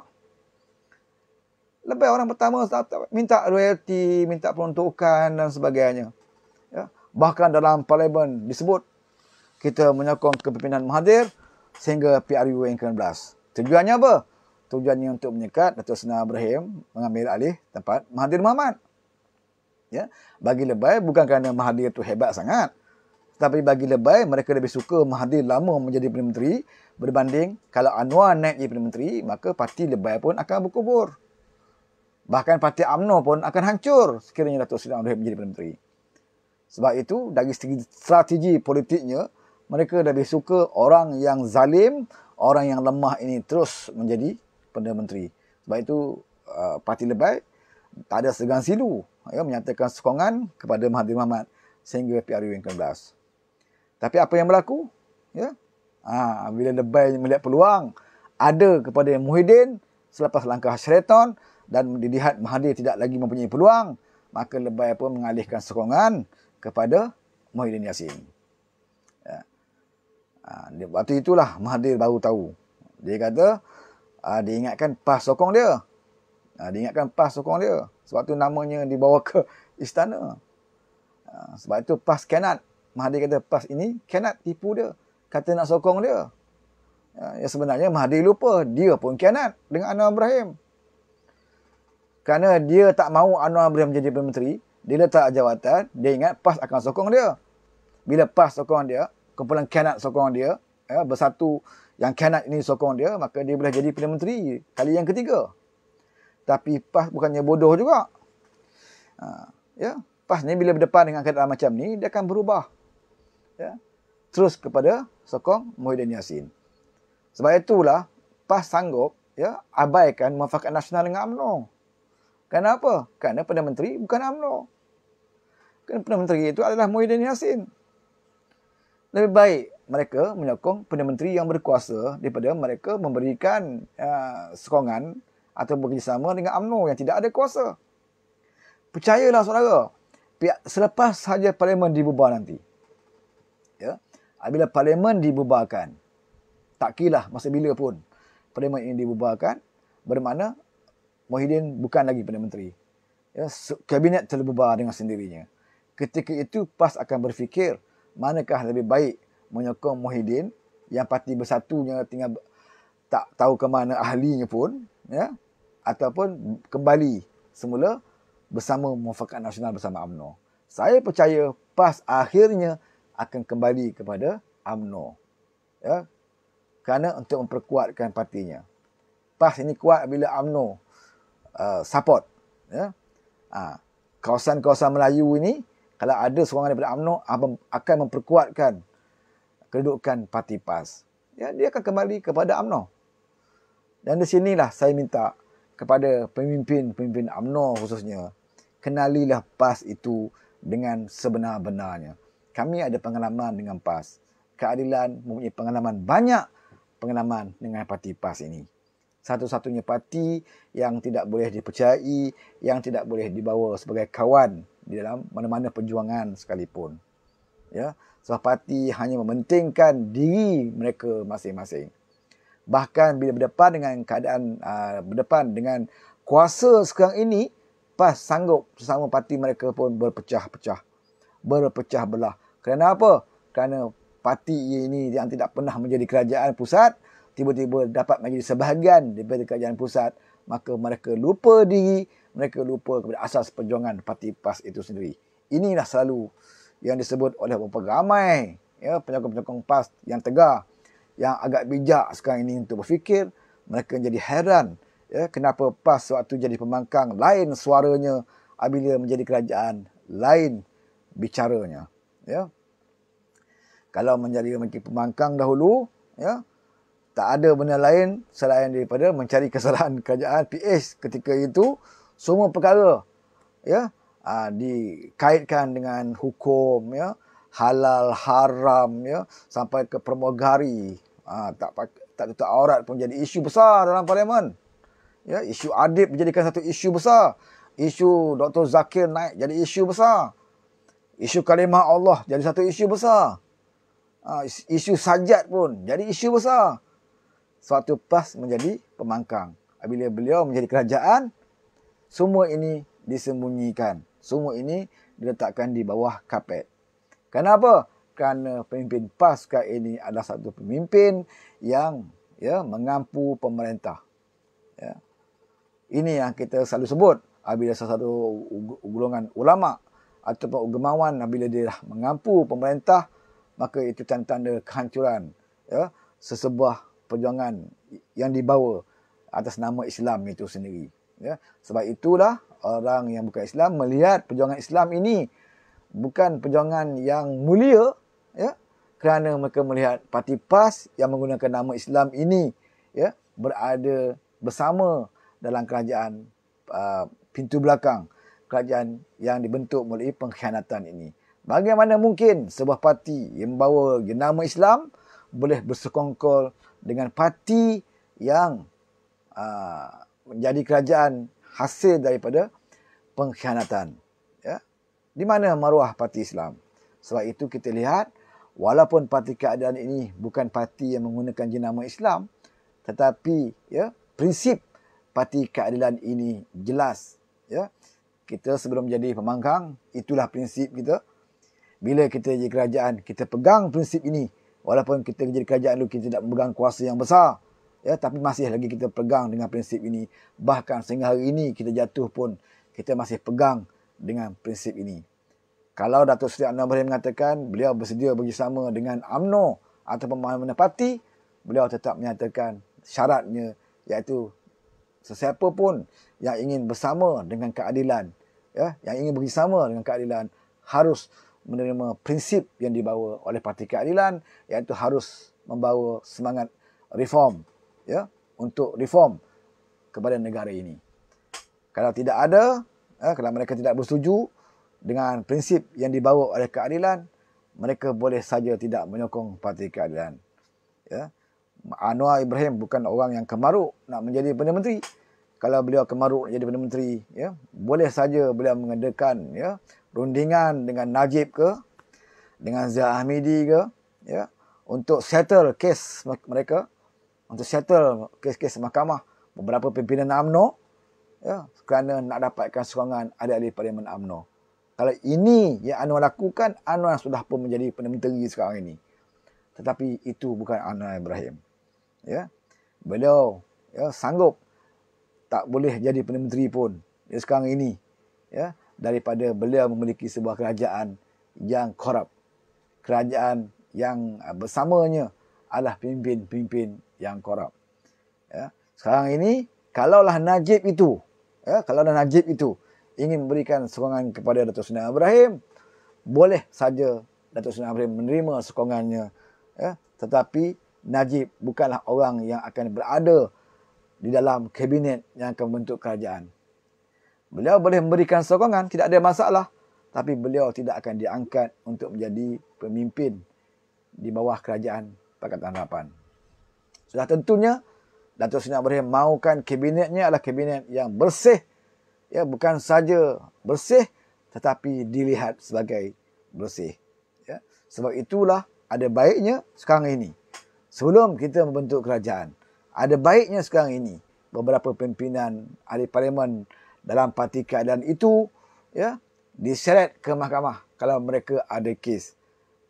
Lebih orang pertama minta royalti, minta peruntukan dan sebagainya. Ya? Bahkan dalam parlimen disebut kita menyokong kepimpinan Mahathir sehingga PRU yang ke-16. Tujuannya apa? Tujuannya untuk menyekat Datuk Sena Ibrahim mengambil alih tempat Mahathir Muhammad ya bagi lebay bukan kerana Mahathir tu hebat sangat tapi bagi lebay mereka lebih suka Mahathir lama menjadi perdana menteri berbanding kalau Anwar naik jadi perdana menteri maka parti lebay pun akan berkubur bahkan parti AMNO pun akan hancur sekiranya Datuk Seri Anwar menjadi perdana menteri sebab itu dari segi strategi politiknya mereka lebih suka orang yang zalim orang yang lemah ini terus menjadi perdana menteri sebab itu uh, parti lebay tak ada segan silu ya, menyatakan sokongan kepada Mahathir Mohamad sehingga PRU yang ke-11. Tapi apa yang berlaku? Ya? Ah, ha, bila Lebai melihat peluang ada kepada Muhyiddin selepas langkah Syaitan dan dilihat Mahathir tidak lagi mempunyai peluang, maka lebay pun mengalihkan sokongan kepada Muhyiddin Yassin. Ya. Ha, waktu itulah Mahathir baru tahu. Dia kata, ha, ah, dia ingatkan PAS sokong dia. Ha, dia ingatkan PAS sokong dia. Sebab tu namanya dibawa ke istana. Ha, sebab itu PAS cannot. Mahathir kata PAS ini cannot tipu dia. Kata nak sokong dia. Ha, ya sebenarnya Mahathir lupa dia pun cannot dengan Anwar Ibrahim. Kerana dia tak mahu Anwar Ibrahim jadi Perdana Menteri. Dia letak jawatan. Dia ingat PAS akan sokong dia. Bila PAS sokong dia, kumpulan cannot sokong dia. Ya, bersatu yang cannot ini sokong dia. Maka dia boleh jadi Perdana Menteri kali yang ketiga. Tapi PAS bukannya bodoh juga. Ha, ya, PAS ni bila berdepan dengan keadaan macam ni, dia akan berubah. Ya, terus kepada sokong Muhyiddin Yassin. Sebab itulah PAS sanggup ya, abaikan muafakat nasional dengan UMNO. Kenapa? Kerana pada Menteri bukan UMNO. Kerana pada Menteri itu adalah Muhyiddin Yassin. Lebih baik mereka menyokong Perdana Menteri yang berkuasa daripada mereka memberikan ya, sokongan atau bekerjasama dengan AMNO yang tidak ada kuasa. Percayalah saudara, pihak selepas saja parlimen dibubarkan nanti. Ya. Apabila parlimen dibubarkan, tak kira masa bila pun parlimen ini dibubarkan, bermakna Muhyiddin bukan lagi Perdana Menteri. Ya, kabinet terbubar dengan sendirinya. Ketika itu PAS akan berfikir manakah lebih baik menyokong Muhyiddin yang parti bersatunya tinggal tak tahu ke mana ahlinya pun ya ataupun kembali semula bersama Muafakat Nasional bersama AMNO. Saya percaya PAS akhirnya akan kembali kepada AMNO. Ya? Kerana untuk memperkuatkan partinya. PAS ini kuat bila AMNO uh, support. Ya? Ha. Kawasan-kawasan Melayu ini, kalau ada seorang daripada AMNO, akan memperkuatkan kedudukan parti PAS. Ya, dia akan kembali kepada AMNO. Dan di sinilah saya minta kepada pemimpin-pemimpin UMNO khususnya, kenalilah PAS itu dengan sebenar-benarnya. Kami ada pengalaman dengan PAS. Keadilan mempunyai pengalaman banyak pengalaman dengan parti PAS ini. Satu-satunya parti yang tidak boleh dipercayai, yang tidak boleh dibawa sebagai kawan di dalam mana-mana perjuangan sekalipun. Ya, sebab parti hanya mementingkan diri mereka masing-masing bahkan bila berdepan dengan keadaan uh, berdepan dengan kuasa sekarang ini pas sanggup sesama parti mereka pun berpecah-pecah berpecah belah kerana apa kerana parti ini yang tidak pernah menjadi kerajaan pusat tiba-tiba dapat menjadi sebahagian daripada kerajaan pusat maka mereka lupa diri mereka lupa kepada asas perjuangan parti PAS itu sendiri inilah selalu yang disebut oleh beberapa ramai ya penyokong-penyokong PAS yang tegar yang agak bijak sekarang ini untuk berfikir, mereka jadi heran ya, kenapa PAS waktu jadi pembangkang lain suaranya apabila menjadi kerajaan lain bicaranya. Ya. Kalau menjadi menteri pembangkang dahulu, ya, tak ada benda lain selain daripada mencari kesalahan kerajaan PH ketika itu semua perkara ya ah, dikaitkan dengan hukum ya aa, halal haram ya sampai ke permogari ha, ah, tak tak tutup aurat pun jadi isu besar dalam parlimen ya isu adib menjadikan satu isu besar isu Dr Zakir naik jadi isu besar isu kalimah Allah jadi satu isu besar ha, isu sajad pun jadi isu besar suatu pas menjadi pemangkang bila beliau menjadi kerajaan semua ini disembunyikan semua ini diletakkan di bawah kapet Kenapa? Kerana pemimpin PAS pasca ini adalah satu pemimpin yang ya mengampu pemerintah. Ya. Ini yang kita selalu sebut apabila salah satu golongan ulama atau ugemawan apabila dia dah mengampu pemerintah maka itu tanda-tanda kehancuran ya sesebuah perjuangan yang dibawa atas nama Islam itu sendiri ya sebab itulah orang yang bukan Islam melihat perjuangan Islam ini bukan perjuangan yang mulia ya kerana mereka melihat parti PAS yang menggunakan nama Islam ini ya berada bersama dalam kerajaan uh, pintu belakang kerajaan yang dibentuk melalui pengkhianatan ini bagaimana mungkin sebuah parti yang membawa nama Islam boleh bersekongkol dengan parti yang uh, menjadi kerajaan hasil daripada pengkhianatan di mana maruah parti Islam? Sebab itu kita lihat walaupun parti keadaan ini bukan parti yang menggunakan jenama Islam tetapi ya prinsip parti keadilan ini jelas ya kita sebelum jadi pemangkang itulah prinsip kita bila kita jadi kerajaan kita pegang prinsip ini walaupun kita jadi kerajaan dulu kita tidak memegang kuasa yang besar ya tapi masih lagi kita pegang dengan prinsip ini bahkan sehingga hari ini kita jatuh pun kita masih pegang dengan prinsip ini. Kalau Datuk Seri Anwar Ibrahim mengatakan beliau bersedia bersama dengan AMNO atau mana-mana parti, beliau tetap menyatakan syaratnya iaitu sesiapa pun yang ingin bersama dengan keadilan, ya, yang ingin bekerjasama dengan keadilan harus menerima prinsip yang dibawa oleh Parti Keadilan iaitu harus membawa semangat reform ya untuk reform kepada negara ini. Kalau tidak ada, Ya, kalau mereka tidak bersetuju dengan prinsip yang dibawa oleh keadilan, mereka boleh saja tidak menyokong parti keadilan. Ya. Anwar Ibrahim bukan orang yang kemaruk nak menjadi Perdana Menteri. Kalau beliau kemaruk nak jadi Perdana Menteri, ya, boleh saja beliau mengadakan ya, rundingan dengan Najib ke, dengan Zia Ahmidi ke, ya, untuk settle kes mereka, untuk settle kes-kes mahkamah beberapa pimpinan UMNO ya, kerana nak dapatkan serangan ahli-ahli Parlimen UMNO. Kalau ini yang Anwar lakukan, Anwar sudah pun menjadi Perdana Menteri sekarang ini. Tetapi itu bukan Anwar Ibrahim. Ya. Beliau ya, sanggup tak boleh jadi Perdana Menteri pun ya, sekarang ini. Ya, daripada beliau memiliki sebuah kerajaan yang korup. Kerajaan yang bersamanya adalah pimpin-pimpin yang korup. Ya. Sekarang ini, kalaulah Najib itu ya, kalau Najib itu ingin memberikan sokongan kepada Datuk Seri Ibrahim, boleh saja Datuk Seri Ibrahim menerima sokongannya. Ya. Tetapi Najib bukanlah orang yang akan berada di dalam kabinet yang akan membentuk kerajaan. Beliau boleh memberikan sokongan, tidak ada masalah. Tapi beliau tidak akan diangkat untuk menjadi pemimpin di bawah kerajaan Pakatan Harapan. Sudah tentunya, Datuk Seri Ibrahim mahukan kabinetnya adalah kabinet yang bersih. Ya, bukan saja bersih tetapi dilihat sebagai bersih. Ya. Sebab itulah ada baiknya sekarang ini. Sebelum kita membentuk kerajaan, ada baiknya sekarang ini beberapa pimpinan ahli parlimen dalam parti keadaan itu ya diseret ke mahkamah kalau mereka ada kes.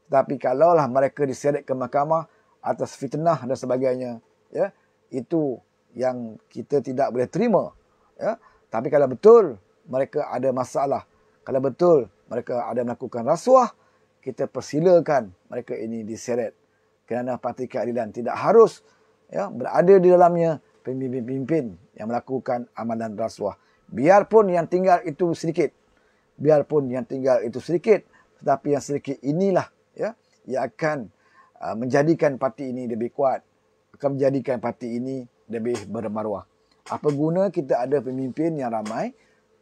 Tapi kalaulah mereka diseret ke mahkamah atas fitnah dan sebagainya, ya, itu yang kita tidak boleh terima ya tapi kalau betul mereka ada masalah kalau betul mereka ada melakukan rasuah kita persilakan mereka ini diseret kerana parti keadilan tidak harus ya berada di dalamnya pemimpin-pemimpin yang melakukan amalan rasuah biarpun yang tinggal itu sedikit biarpun yang tinggal itu sedikit tetapi yang sedikit inilah ya yang akan uh, menjadikan parti ini lebih kuat akan menjadikan parti ini lebih bermaruah. Apa guna kita ada pemimpin yang ramai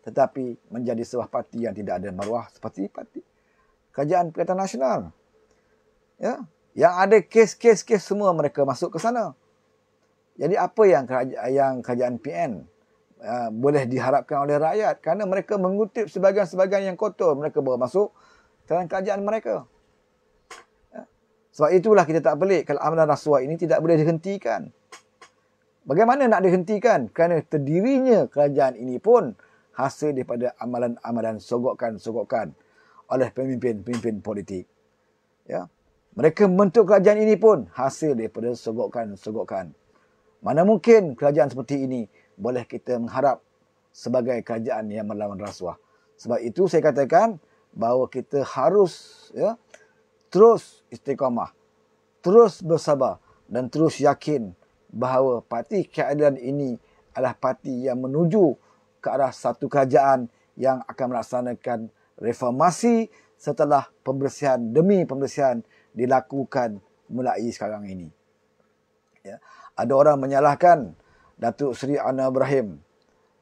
tetapi menjadi sebuah parti yang tidak ada maruah seperti parti Kerajaan Perikatan Nasional. Ya, yang ada kes-kes-kes semua mereka masuk ke sana. Jadi apa yang kerajaan, yang kerajaan PN uh, ya, boleh diharapkan oleh rakyat kerana mereka mengutip sebagian-sebagian yang kotor mereka bawa masuk dalam kerajaan mereka. Sebab itulah kita tak pelik kalau amalan rasuah ini tidak boleh dihentikan. Bagaimana nak dihentikan? Kerana terdirinya kerajaan ini pun hasil daripada amalan-amalan sogokan-sogokan oleh pemimpin-pemimpin politik. Ya. Mereka membentuk kerajaan ini pun hasil daripada sogokan-sogokan. Mana mungkin kerajaan seperti ini boleh kita mengharap sebagai kerajaan yang melawan rasuah. Sebab itu saya katakan bahawa kita harus ya, terus istiqamah, terus bersabar dan terus yakin bahawa parti keadilan ini adalah parti yang menuju ke arah satu kerajaan yang akan melaksanakan reformasi setelah pembersihan demi pembersihan dilakukan mulai sekarang ini. Ya. Ada orang menyalahkan Datuk Seri Anwar Ibrahim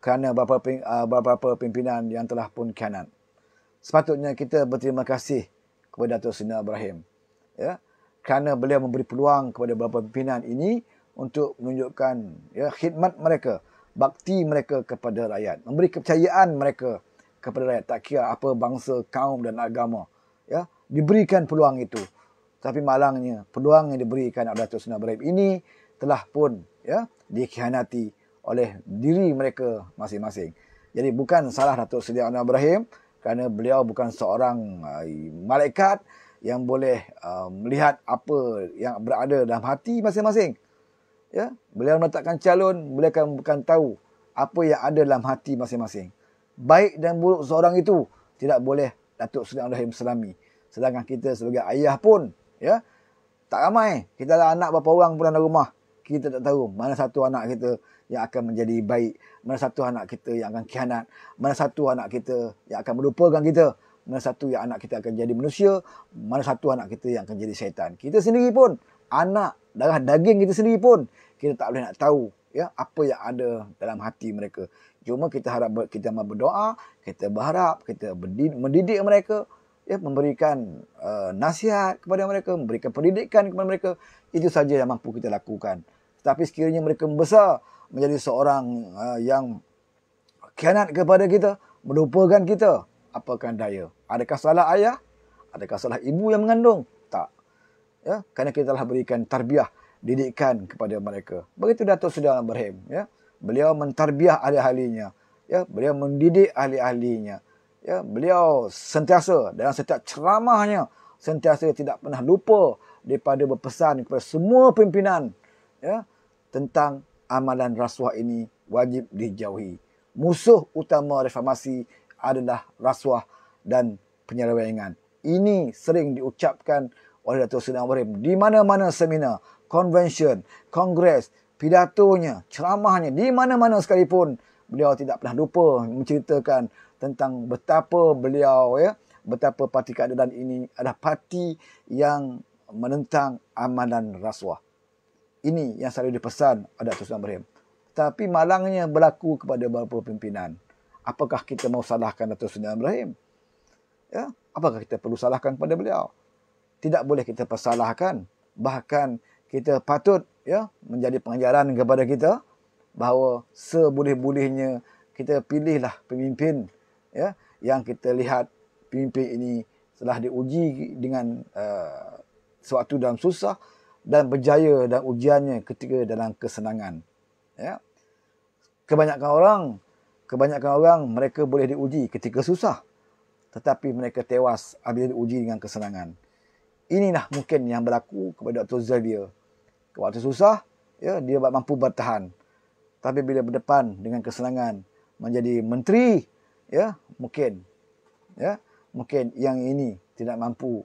kerana beberapa, ah, beberapa pimpinan yang telah pun kianat. Sepatutnya kita berterima kasih kepada Datuk Sina Ibrahim. Ya. Kerana beliau memberi peluang kepada beberapa pimpinan ini untuk menunjukkan ya, khidmat mereka, bakti mereka kepada rakyat, memberi kepercayaan mereka kepada rakyat tak kira apa bangsa, kaum dan agama. Ya, diberikan peluang itu. Tapi malangnya, peluang yang diberikan oleh Datuk Sina Ibrahim ini telah pun ya, dikhianati oleh diri mereka masing-masing. Jadi bukan salah Datuk Sina Ibrahim, kerana beliau bukan seorang uh, malaikat yang boleh uh, melihat apa yang berada dalam hati masing-masing. Ya, beliau meletakkan calon, beliau akan bukan tahu apa yang ada dalam hati masing-masing. Baik dan buruk seorang itu tidak boleh Datuk Seri Abdul Rahim Salami. Sedangkan kita sebagai ayah pun, ya, tak ramai. Kita ada anak berapa orang pun dalam rumah. Kita tak tahu mana satu anak kita yang akan menjadi baik mana satu anak kita yang akan kianat? mana satu anak kita yang akan melupakan kita, mana satu yang anak kita akan jadi manusia, mana satu anak kita yang akan jadi syaitan. Kita sendiri pun, anak darah daging kita sendiri pun, kita tak boleh nak tahu ya apa yang ada dalam hati mereka. Cuma kita harap kita mahu berdoa, kita berharap, kita mendidik mereka, ya memberikan uh, nasihat kepada mereka, memberikan pendidikan kepada mereka. Itu saja yang mampu kita lakukan. Tetapi sekiranya mereka membesar, menjadi seorang uh, yang kianat kepada kita, melupakan kita, apakah daya? Adakah salah ayah? Adakah salah ibu yang mengandung? Tak. Ya, kerana kita telah berikan tarbiyah, didikan kepada mereka. Begitu Datuk Sudan Ibrahim, ya. Beliau mentarbiah ahli-ahlinya, ya, beliau mendidik ahli-ahlinya. Ya, beliau sentiasa dalam setiap ceramahnya sentiasa tidak pernah lupa daripada berpesan kepada semua pimpinan ya tentang amalan rasuah ini wajib dijauhi. Musuh utama reformasi adalah rasuah dan penyelewengan. Ini sering diucapkan oleh Datuk Sidang Warim. Di mana-mana seminar, convention, kongres, pidatonya, ceramahnya, di mana-mana sekalipun, beliau tidak pernah lupa menceritakan tentang betapa beliau, ya, betapa parti keadilan ini adalah parti yang menentang amalan rasuah. Ini yang selalu dipesan pada Tuan Ibrahim. Tapi malangnya berlaku kepada beberapa pimpinan. Apakah kita mau salahkan Datuk Seri Ibrahim? Ya, apakah kita perlu salahkan kepada beliau? Tidak boleh kita persalahkan. Bahkan kita patut ya menjadi pengajaran kepada kita bahawa seboleh-bolehnya kita pilihlah pemimpin ya yang kita lihat pemimpin ini telah diuji dengan uh, sesuatu dalam susah dan berjaya dan ujiannya ketika dalam kesenangan. Ya. Kebanyakan orang, kebanyakan orang mereka boleh diuji ketika susah. Tetapi mereka tewas apabila diuji dengan kesenangan. Inilah mungkin yang berlaku kepada Dr. Xavier. Waktu susah, ya, dia mampu bertahan. Tapi bila berdepan dengan kesenangan menjadi menteri, ya, mungkin ya, mungkin yang ini tidak mampu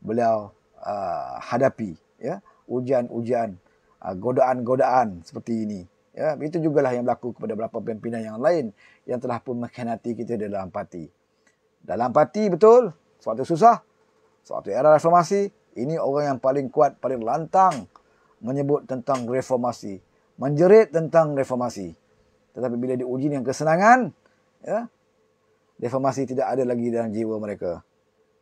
beliau uh, hadapi ya ujian-ujian, ah, godaan-godaan seperti ini. Ya, itu juga lah yang berlaku kepada beberapa pimpinan yang lain yang telah pun mengkhianati kita dalam parti. Dalam parti betul, suatu susah, suatu era reformasi, ini orang yang paling kuat, paling lantang menyebut tentang reformasi, menjerit tentang reformasi. Tetapi bila diuji dengan kesenangan, ya, reformasi tidak ada lagi dalam jiwa mereka.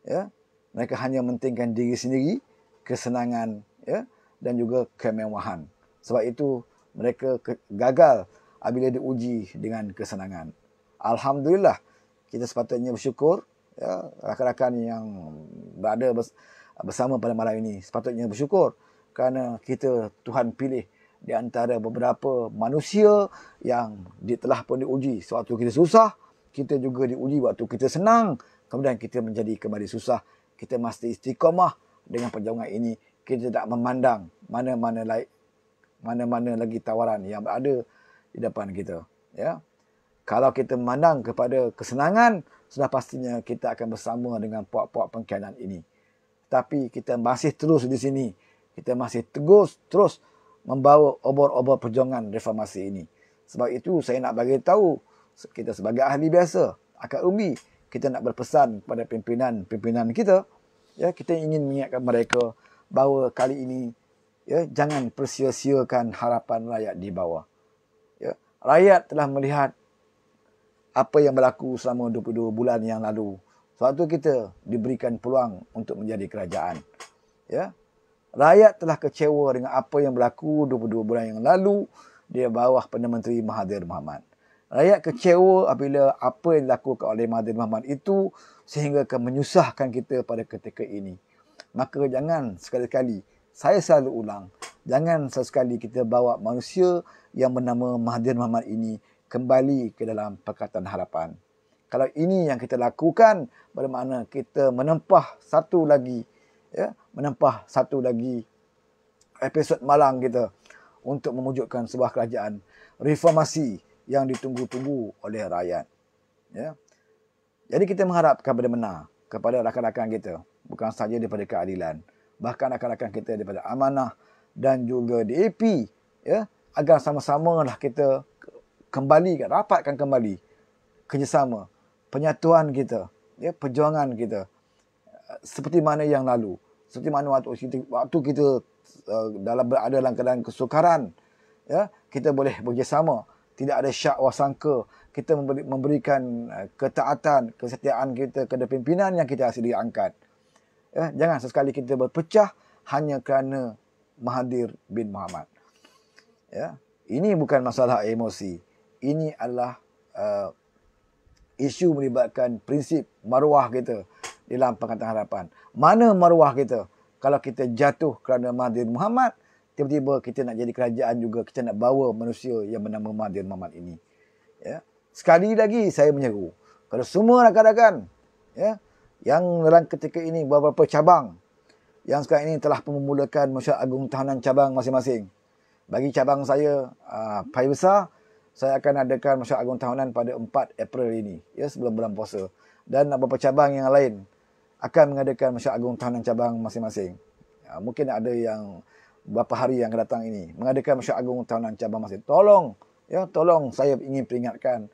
Ya, mereka hanya mentingkan diri sendiri, kesenangan, ya, dan juga kemewahan. Sebab itu mereka gagal apabila diuji dengan kesenangan. Alhamdulillah kita sepatutnya bersyukur ya rakan-rakan yang berada bersama pada malam ini sepatutnya bersyukur kerana kita Tuhan pilih di antara beberapa manusia yang telah pun diuji sewaktu kita susah kita juga diuji waktu kita senang kemudian kita menjadi kembali susah kita mesti istiqamah dengan perjalanan ini kita tidak memandang mana-mana lagi mana-mana lagi tawaran yang ada di depan kita ya kalau kita memandang kepada kesenangan sudah pastinya kita akan bersama dengan puak-puak pengkhianat ini tapi kita masih terus di sini kita masih terus terus membawa obor-obor perjuangan reformasi ini sebab itu saya nak bagi tahu kita sebagai ahli biasa akad umbi kita nak berpesan kepada pimpinan-pimpinan kita ya kita ingin mengingatkan mereka bahawa kali ini ya jangan persia-siakan harapan rakyat di bawah. Ya, rakyat telah melihat apa yang berlaku selama 22 bulan yang lalu. Sebab itu kita diberikan peluang untuk menjadi kerajaan. Ya. Rakyat telah kecewa dengan apa yang berlaku 22 bulan yang lalu di bawah Perdana Menteri Mahathir Mohamad. Rakyat kecewa apabila apa yang dilakukan oleh Mahathir Mohamad itu sehingga menyusahkan kita pada ketika ini maka jangan sekali-kali saya selalu ulang jangan sekali kita bawa manusia yang bernama Mahathir Muhammad ini kembali ke dalam pakatan harapan kalau ini yang kita lakukan bermakna kita menempah satu lagi ya menempah satu lagi episod malang kita untuk memujukkan sebuah kerajaan reformasi yang ditunggu-tunggu oleh rakyat ya jadi kita mengharapkan benda benar kepada rakan-rakan kita bukan sahaja daripada keadilan bahkan akan-akan kita daripada amanah dan juga DAP ya agar sama sama lah kita kembali rapatkan kembali kerjasama penyatuan kita ya perjuangan kita seperti mana yang lalu seperti mana waktu kita, waktu kita uh, dalam berada dalam keadaan kesukaran ya kita boleh bekerjasama tidak ada syak wasangka kita memberikan eh, ketaatan kesetiaan kita kepada pimpinan yang kita sedia angkat Eh, jangan sesekali kita berpecah hanya kerana Mahathir bin Muhammad. Ya, ini bukan masalah emosi. Ini adalah uh, isu melibatkan prinsip maruah kita dalam pengantar harapan. Mana maruah kita? Kalau kita jatuh kerana Mahathir Muhammad, tiba-tiba kita nak jadi kerajaan juga, kita nak bawa manusia yang bernama Mahathir Muhammad ini. Ya. Sekali lagi saya menyeru. Kalau semua rakan-rakan ya, yang dalam ketika ini beberapa cabang yang sekarang ini telah memulakan mesyuarat agung tahanan cabang masing-masing. Bagi cabang saya, uh, ah, Pai Besar, saya akan adakan mesyuarat agung tahanan pada 4 April ini, ya sebelum bulan puasa. Dan beberapa cabang yang lain akan mengadakan mesyuarat agung tahanan cabang masing-masing. Uh, mungkin ada yang beberapa hari yang datang ini mengadakan mesyuarat agung tahanan cabang masing-masing. Tolong, ya tolong saya ingin peringatkan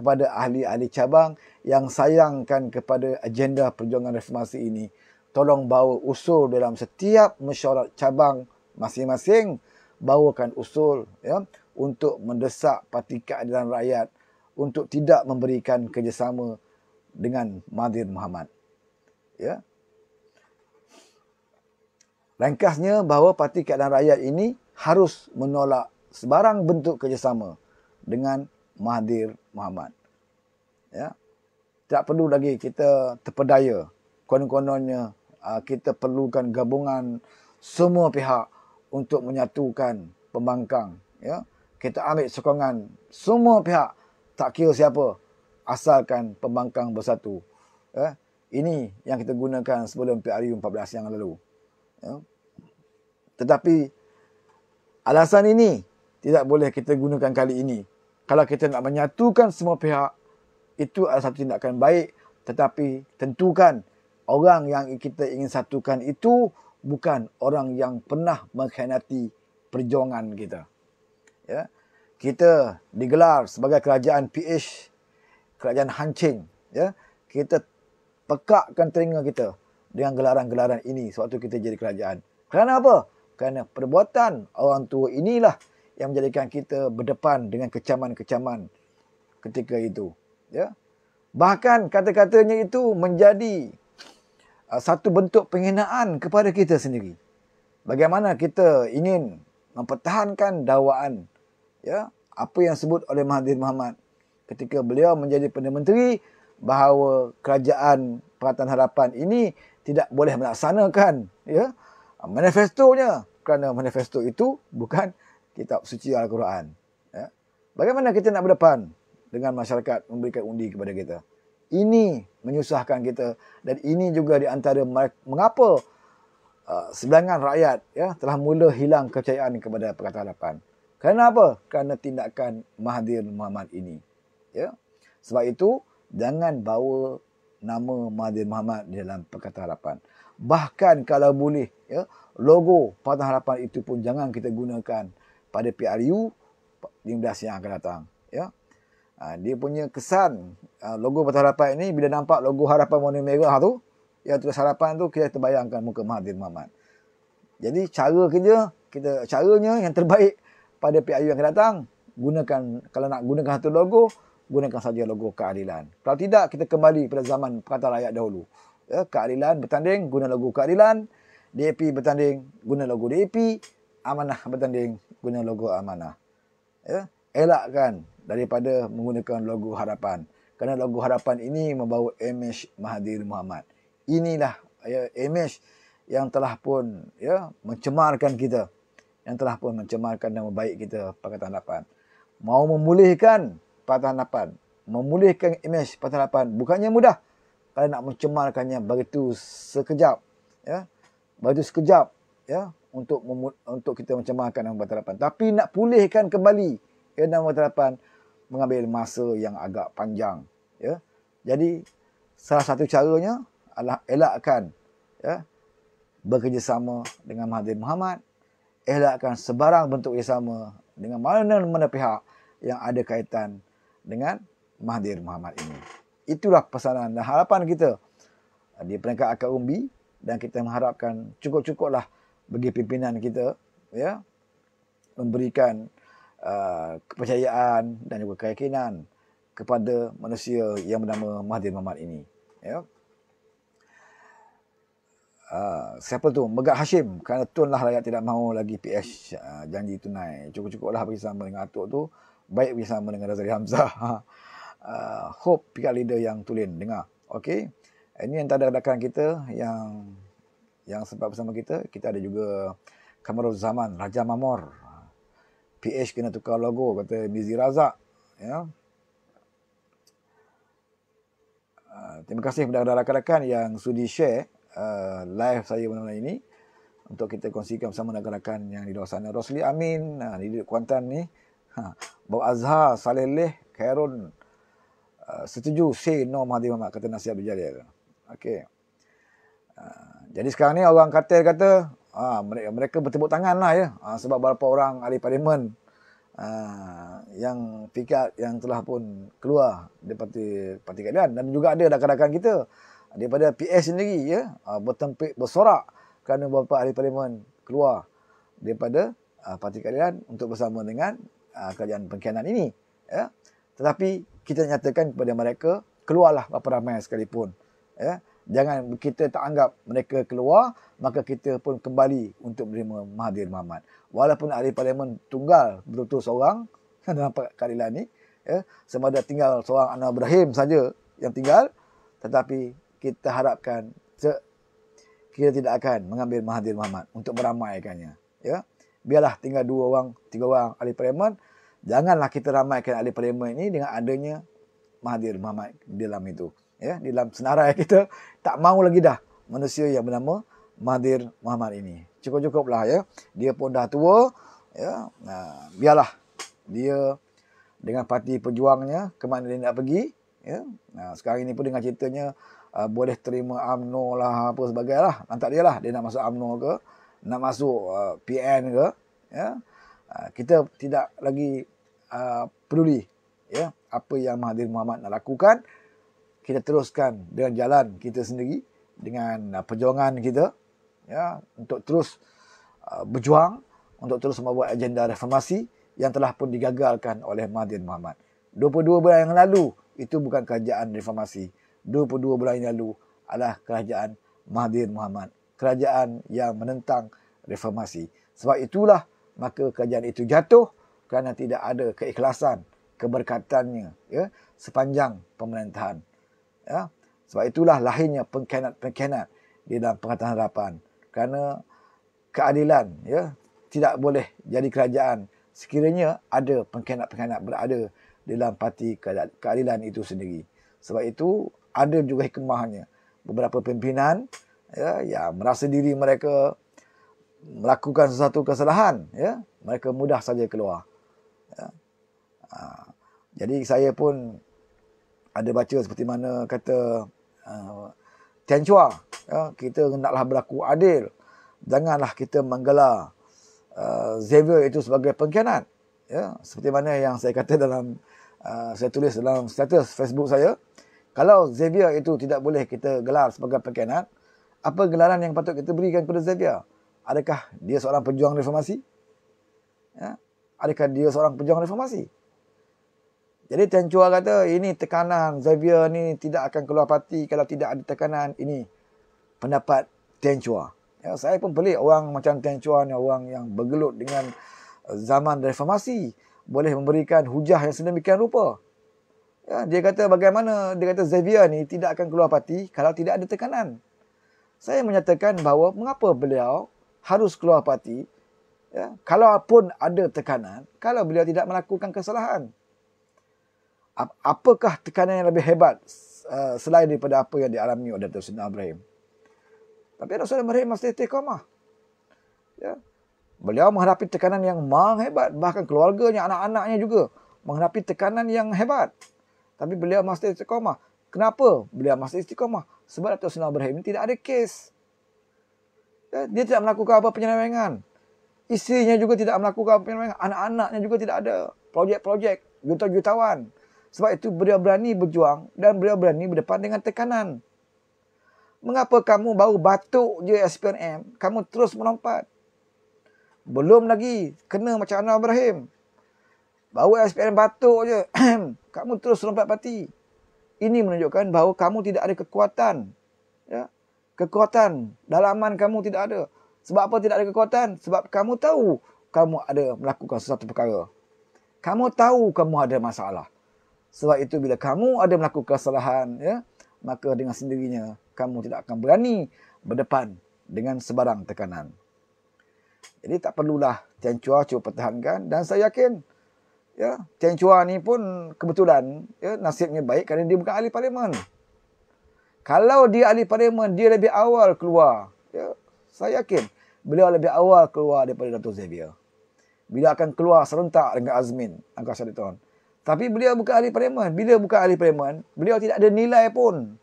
kepada ahli-ahli cabang yang sayangkan kepada agenda perjuangan reformasi ini. Tolong bawa usul dalam setiap mesyuarat cabang masing-masing, bawakan usul ya, untuk mendesak parti keadilan rakyat untuk tidak memberikan kerjasama dengan Mahathir Muhammad. Ya. Rangkasnya bahawa Parti Keadilan Rakyat ini harus menolak sebarang bentuk kerjasama dengan Mahathir Muhammad. Ya. Tak perlu lagi kita terpedaya. Konon-kononnya ah, kita perlukan gabungan semua pihak untuk menyatukan pembangkang. Ya. Kita ambil sokongan semua pihak tak kira siapa asalkan pembangkang bersatu. Ya. Ini yang kita gunakan sebelum PRU 14 yang lalu. Ya. Tetapi alasan ini tidak boleh kita gunakan kali ini kalau kita nak menyatukan semua pihak, itu adalah satu tindakan baik. Tetapi tentukan orang yang kita ingin satukan itu bukan orang yang pernah mengkhianati perjuangan kita. Ya? Kita digelar sebagai kerajaan PH, kerajaan Hancing. Ya? Kita pekakkan telinga kita dengan gelaran-gelaran ini sewaktu kita jadi kerajaan. Kerana apa? Kerana perbuatan orang tua inilah yang menjadikan kita berdepan dengan kecaman-kecaman ketika itu ya bahkan kata-katanya itu menjadi uh, satu bentuk penghinaan kepada kita sendiri bagaimana kita ingin mempertahankan dakwaan ya apa yang sebut oleh Mahathir Muhammad ketika beliau menjadi perdana menteri bahawa kerajaan Pakatan Harapan ini tidak boleh melaksanakan ya manifestonya kerana manifesto itu bukan kitab suci Al-Quran. Ya? Bagaimana kita nak berdepan dengan masyarakat memberikan undi kepada kita? Ini menyusahkan kita dan ini juga di antara mengapa uh, sebilangan rakyat ya, telah mula hilang kepercayaan kepada Perkataan Harapan. apa? Kerana tindakan Mahathir Muhammad ini. Ya? Sebab itu, jangan bawa nama Mahathir Muhammad di dalam Perkataan Harapan. Bahkan kalau boleh, ya, logo Perkataan Harapan itu pun jangan kita gunakan pada PRU 15 yang akan datang ya ah, dia punya kesan ah, logo Pertama Harapan ini bila nampak logo Harapan warna merah tu ya tulis harapan tu kita terbayangkan muka Mahathir Mohamad jadi cara kerja kita caranya yang terbaik pada PRU yang akan datang gunakan kalau nak gunakan satu logo gunakan saja logo keadilan kalau tidak kita kembali pada zaman perkataan rakyat dahulu ya keadilan bertanding guna logo keadilan DAP bertanding guna logo DAP amanah bertanding guna logo amanah. Ya? Elakkan daripada menggunakan logo harapan. Kerana logo harapan ini membawa image Mahathir Muhammad. Inilah ya, image yang telah pun ya, mencemarkan kita. Yang telah pun mencemarkan nama baik kita Pakatan Harapan. Mau memulihkan Pakatan Harapan. Memulihkan image Pakatan Harapan. Bukannya mudah. Kalau nak mencemarkannya begitu sekejap. Ya, begitu sekejap. Ya, untuk untuk kita mencemahkan nama Batalapan. Tapi nak pulihkan kembali ya, nama Batalapan mengambil masa yang agak panjang. Ya. Jadi salah satu caranya adalah elakkan ya, bekerjasama dengan Mahathir Muhammad. Elakkan sebarang bentuk kerjasama dengan mana-mana pihak yang ada kaitan dengan Mahathir Muhammad ini. Itulah pesanan dan harapan kita di peringkat akar umbi dan kita mengharapkan cukup-cukuplah bagi pimpinan kita ya memberikan uh, kepercayaan dan juga keyakinan kepada manusia yang bernama Mahathir Mohamad ini ya Uh, siapa tu? Megat Hashim. Kerana tuanlah rakyat tidak mahu lagi PS uh, janji tunai. cukup cukuplah lah bersama dengan atuk tu. Baik bersama dengan Razali Hamzah. uh, hope pihak leader yang tulen. Dengar. Okay. Ini antara rakan kita yang yang sempat bersama kita. Kita ada juga Kamarul Zaman, Raja Mamor. PH kena tukar logo, kata Mizi Razak. Ya. Ah, terima kasih kepada rakan-rakan yang sudi share uh, live saya malam ini untuk kita kongsikan bersama rakan-rakan yang di luar sana. Rosli Amin, uh, di Kuantan ni. Ha. Bob Azhar, Saleh Leh, Khairun, uh, setuju say no Mahathir Mahmat kata Nasihat Berjaya. Okay. Uh, jadi sekarang ni orang katil kata ha, ah, mereka, mereka bertepuk tangan lah ya. Ha, sebab beberapa orang ahli parlimen ha, yang fikir yang telah pun keluar dari parti, parti keadaan. Dan juga ada rakan-rakan kita daripada PS sendiri ya. Ha, bertempik bersorak kerana beberapa ahli parlimen keluar daripada uh, parti keadilan untuk bersama dengan uh, kerajaan pengkhianat ini. Ya. Tetapi kita nyatakan kepada mereka, keluarlah berapa ramai sekalipun. Ya. Jangan kita tak anggap mereka keluar, maka kita pun kembali untuk menerima Mahathir Mohamad. Walaupun ahli parlimen tunggal betul orang dalam keadilan ini, ya, sama ada tinggal seorang Anwar Ibrahim saja yang tinggal, tetapi kita harapkan kita tidak akan mengambil Mahathir Mohamad untuk meramaikannya. Ya. Biarlah tinggal dua orang, tiga orang ahli parlimen, janganlah kita ramaikan ahli parlimen ini dengan adanya Mahathir Mohamad di dalam itu ya di dalam senarai kita tak mau lagi dah manusia yang bernama Madir Muhammad ini. Cukup-cukuplah ya. Dia pun dah tua ya. Nah, biarlah dia dengan parti pejuangnya ke mana dia nak pergi ya. Nah, sekarang ini pun dengan ceritanya uh, boleh terima UMNO lah apa sebagainya lah. Tak dia lah dia nak masuk UMNO ke, nak masuk uh, PN ke ya. Uh, kita tidak lagi uh, peduli ya apa yang Mahathir Muhammad nak lakukan kita teruskan dengan jalan kita sendiri dengan uh, perjuangan kita ya untuk terus uh, berjuang untuk terus membawa agenda reformasi yang telah pun digagalkan oleh Mahathir Muhammad. 22 bulan yang lalu itu bukan kerajaan reformasi. 22 bulan yang lalu adalah kerajaan Mahathir Muhammad. Kerajaan yang menentang reformasi. Sebab itulah maka kerajaan itu jatuh kerana tidak ada keikhlasan keberkatannya ya sepanjang pemerintahan ya sebab itulah lahirnya pengkhianat-pengkhianat di dalam pengatahan harapan kerana keadilan ya tidak boleh jadi kerajaan sekiranya ada pengkhianat-pengkhianat berada di dalam parti keadilan itu sendiri sebab itu ada juga hikmahnya beberapa pimpinan ya yang merasa diri mereka melakukan sesuatu kesalahan ya mereka mudah saja keluar ya. Ha. jadi saya pun ada baca seperti mana kata uh, Tian Chua ya, kita hendaklah berlaku adil janganlah kita menggelar uh, Xavier itu sebagai pengkhianat ya seperti mana yang saya kata dalam uh, saya tulis dalam status Facebook saya kalau Xavier itu tidak boleh kita gelar sebagai pengkhianat apa gelaran yang patut kita berikan kepada Xavier adakah dia seorang pejuang reformasi ya adakah dia seorang pejuang reformasi jadi Tian Chua kata ini tekanan Xavier ni tidak akan keluar parti kalau tidak ada tekanan ini pendapat Tian Chua. Ya, saya pun pelik orang macam Tian Chua ni orang yang bergelut dengan uh, zaman reformasi boleh memberikan hujah yang sedemikian rupa. Ya, dia kata bagaimana dia kata Xavier ni tidak akan keluar parti kalau tidak ada tekanan. Saya menyatakan bahawa mengapa beliau harus keluar parti ya, kalau pun ada tekanan kalau beliau tidak melakukan kesalahan apakah tekanan yang lebih hebat uh, selain daripada apa yang dialami oleh Dato' Sina Ibrahim. Tapi Rasulullah Ibrahim masih tekomah. Ya. Beliau menghadapi tekanan yang mah hebat. Bahkan keluarganya, anak-anaknya juga menghadapi tekanan yang hebat. Tapi beliau masih tekomah. Kenapa beliau masih istiqomah? Sebab Dato' Sina Ibrahim tidak ada kes. Ya, dia tidak melakukan apa penyelewengan. Isinya juga tidak melakukan apa penyelewengan. Anak-anaknya juga tidak ada. Projek-projek. Juta-jutawan. projek projek juta jutawan sebab itu beliau berani berjuang dan beliau berani berdepan dengan tekanan. Mengapa kamu baru batuk je SPNM, kamu terus melompat? Belum lagi kena macam Anwar Ibrahim. Baru SPNM batuk je, kamu terus melompat parti. Ini menunjukkan bahawa kamu tidak ada kekuatan. Ya? Kekuatan, dalaman kamu tidak ada. Sebab apa tidak ada kekuatan? Sebab kamu tahu kamu ada melakukan sesuatu perkara. Kamu tahu kamu ada masalah. Sebab itu bila kamu ada melakukan kesalahan, ya, maka dengan sendirinya kamu tidak akan berani berdepan dengan sebarang tekanan. Jadi tak perlulah Tian Chua cuba pertahankan dan saya yakin ya, Tian Chua ni pun kebetulan ya, nasibnya baik kerana dia bukan ahli parlimen. Kalau dia ahli parlimen, dia lebih awal keluar. Ya, saya yakin beliau lebih awal keluar daripada Dato' Xavier. Bila akan keluar serentak dengan Azmin, angkasa di tahun. Tapi beliau bukan ahli preman. Bila bukan ahli preman, beliau tidak ada nilai pun.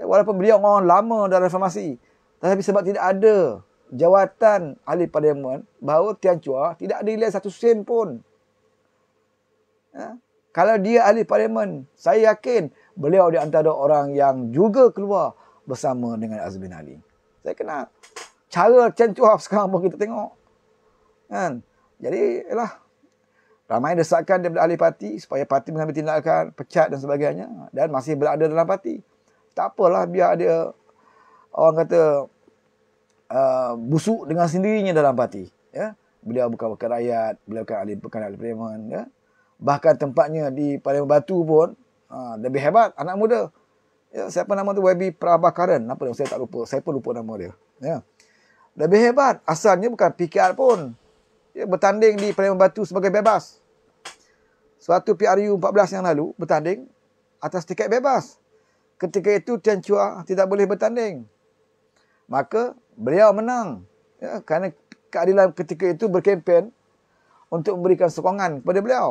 Eh, walaupun beliau orang lama dalam reformasi. tapi sebab tidak ada jawatan ahli parlimen bahawa Tian Chua tidak ada nilai satu sen pun. Ha? Kalau dia ahli parlimen, saya yakin beliau di antara orang yang juga keluar bersama dengan Azmin Ali. Saya kena cara Tian Chua sekarang pun kita tengok. Kan? Jadi, lah. Ramai desakan daripada ahli parti supaya parti mengambil tindakan, pecat dan sebagainya. Dan masih berada dalam parti. Tak apalah biar ada orang kata uh, busuk dengan sendirinya dalam parti. Ya? Beliau bukan wakil rakyat, beliau bukan ahli, bukan ahli parlimen. Ya? Bahkan tempatnya di Parlimen Batu pun uh, lebih hebat anak muda. Ya, siapa nama tu YB Prabhakaran? Apa yang Saya tak lupa. Saya pun lupa nama dia. Ya. Lebih hebat. Asalnya bukan PKR pun ya, bertanding di Palembang Batu sebagai bebas. Suatu PRU 14 yang lalu bertanding atas tiket bebas. Ketika itu Tian Chua tidak boleh bertanding. Maka beliau menang. Ya, kerana keadilan ketika itu berkempen untuk memberikan sokongan kepada beliau.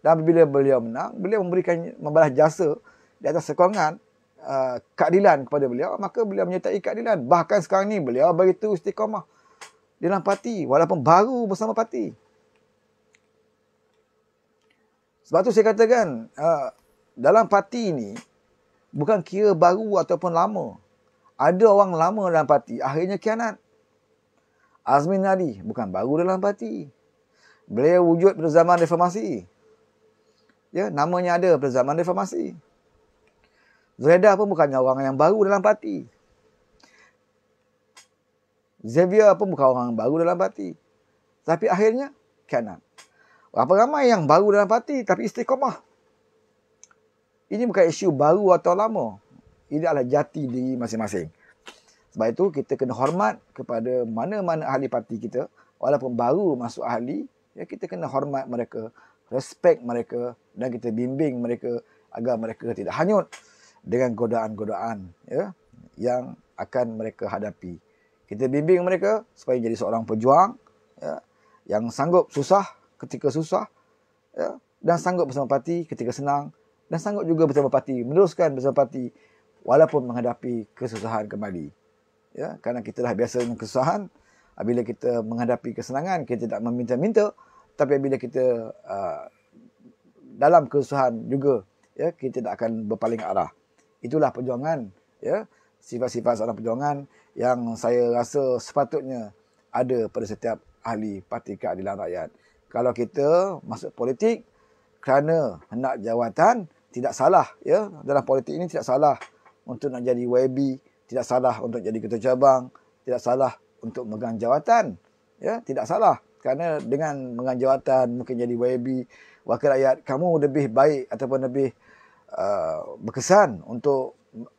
Dan bila beliau menang, beliau memberikan membalas jasa di atas sokongan uh, keadilan kepada beliau. Maka beliau menyertai keadilan. Bahkan sekarang ini beliau beritahu istiqamah di dalam parti walaupun baru bersama parti. Sebab tu saya katakan uh, dalam parti ni bukan kira baru ataupun lama. Ada orang lama dalam parti akhirnya kianat. Azmin Ali bukan baru dalam parti. Beliau wujud pada zaman reformasi. Ya, namanya ada pada zaman reformasi. Zaidah pun bukannya orang yang baru dalam parti. Xavier pun bukan orang baru dalam parti. Tapi akhirnya, kianat. Berapa ramai yang baru dalam parti tapi istiqomah. Ini bukan isu baru atau lama. Ini adalah jati diri masing-masing. Sebab itu, kita kena hormat kepada mana-mana ahli parti kita. Walaupun baru masuk ahli, ya kita kena hormat mereka. Respect mereka dan kita bimbing mereka agar mereka tidak hanyut dengan godaan-godaan ya, yang akan mereka hadapi kita bimbing mereka supaya jadi seorang pejuang ya, yang sanggup susah ketika susah ya, dan sanggup bersama parti ketika senang dan sanggup juga bersama parti meneruskan bersama parti walaupun menghadapi kesusahan kembali. Ya, kerana kita dah biasa dengan kesusahan, apabila kita menghadapi kesenangan, kita tidak meminta-minta, tapi apabila kita uh, dalam kesusahan juga, ya, kita tidak akan berpaling arah. Itulah perjuangan ya, sifat-sifat seorang perjuangan yang saya rasa sepatutnya ada pada setiap ahli parti keadilan rakyat. Kalau kita masuk politik kerana hendak jawatan, tidak salah ya dalam politik ini tidak salah untuk nak jadi YB, tidak salah untuk jadi ketua cabang, tidak salah untuk megang jawatan, ya tidak salah kerana dengan megang jawatan mungkin jadi YB wakil rakyat kamu lebih baik ataupun lebih uh, berkesan untuk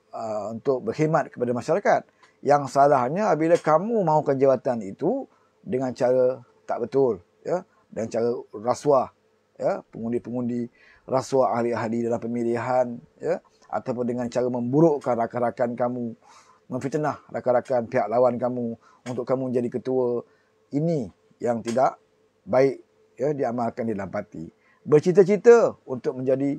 Uh, untuk berkhidmat kepada masyarakat. Yang salahnya apabila kamu mahukan jawatan itu dengan cara tak betul, ya, dengan cara rasuah, ya, pengundi-pengundi rasuah ahli-ahli dalam pemilihan, ya, ataupun dengan cara memburukkan rakan-rakan kamu, memfitnah rakan-rakan pihak lawan kamu untuk kamu menjadi ketua. Ini yang tidak baik ya diamalkan di dalam parti. Bercita-cita untuk menjadi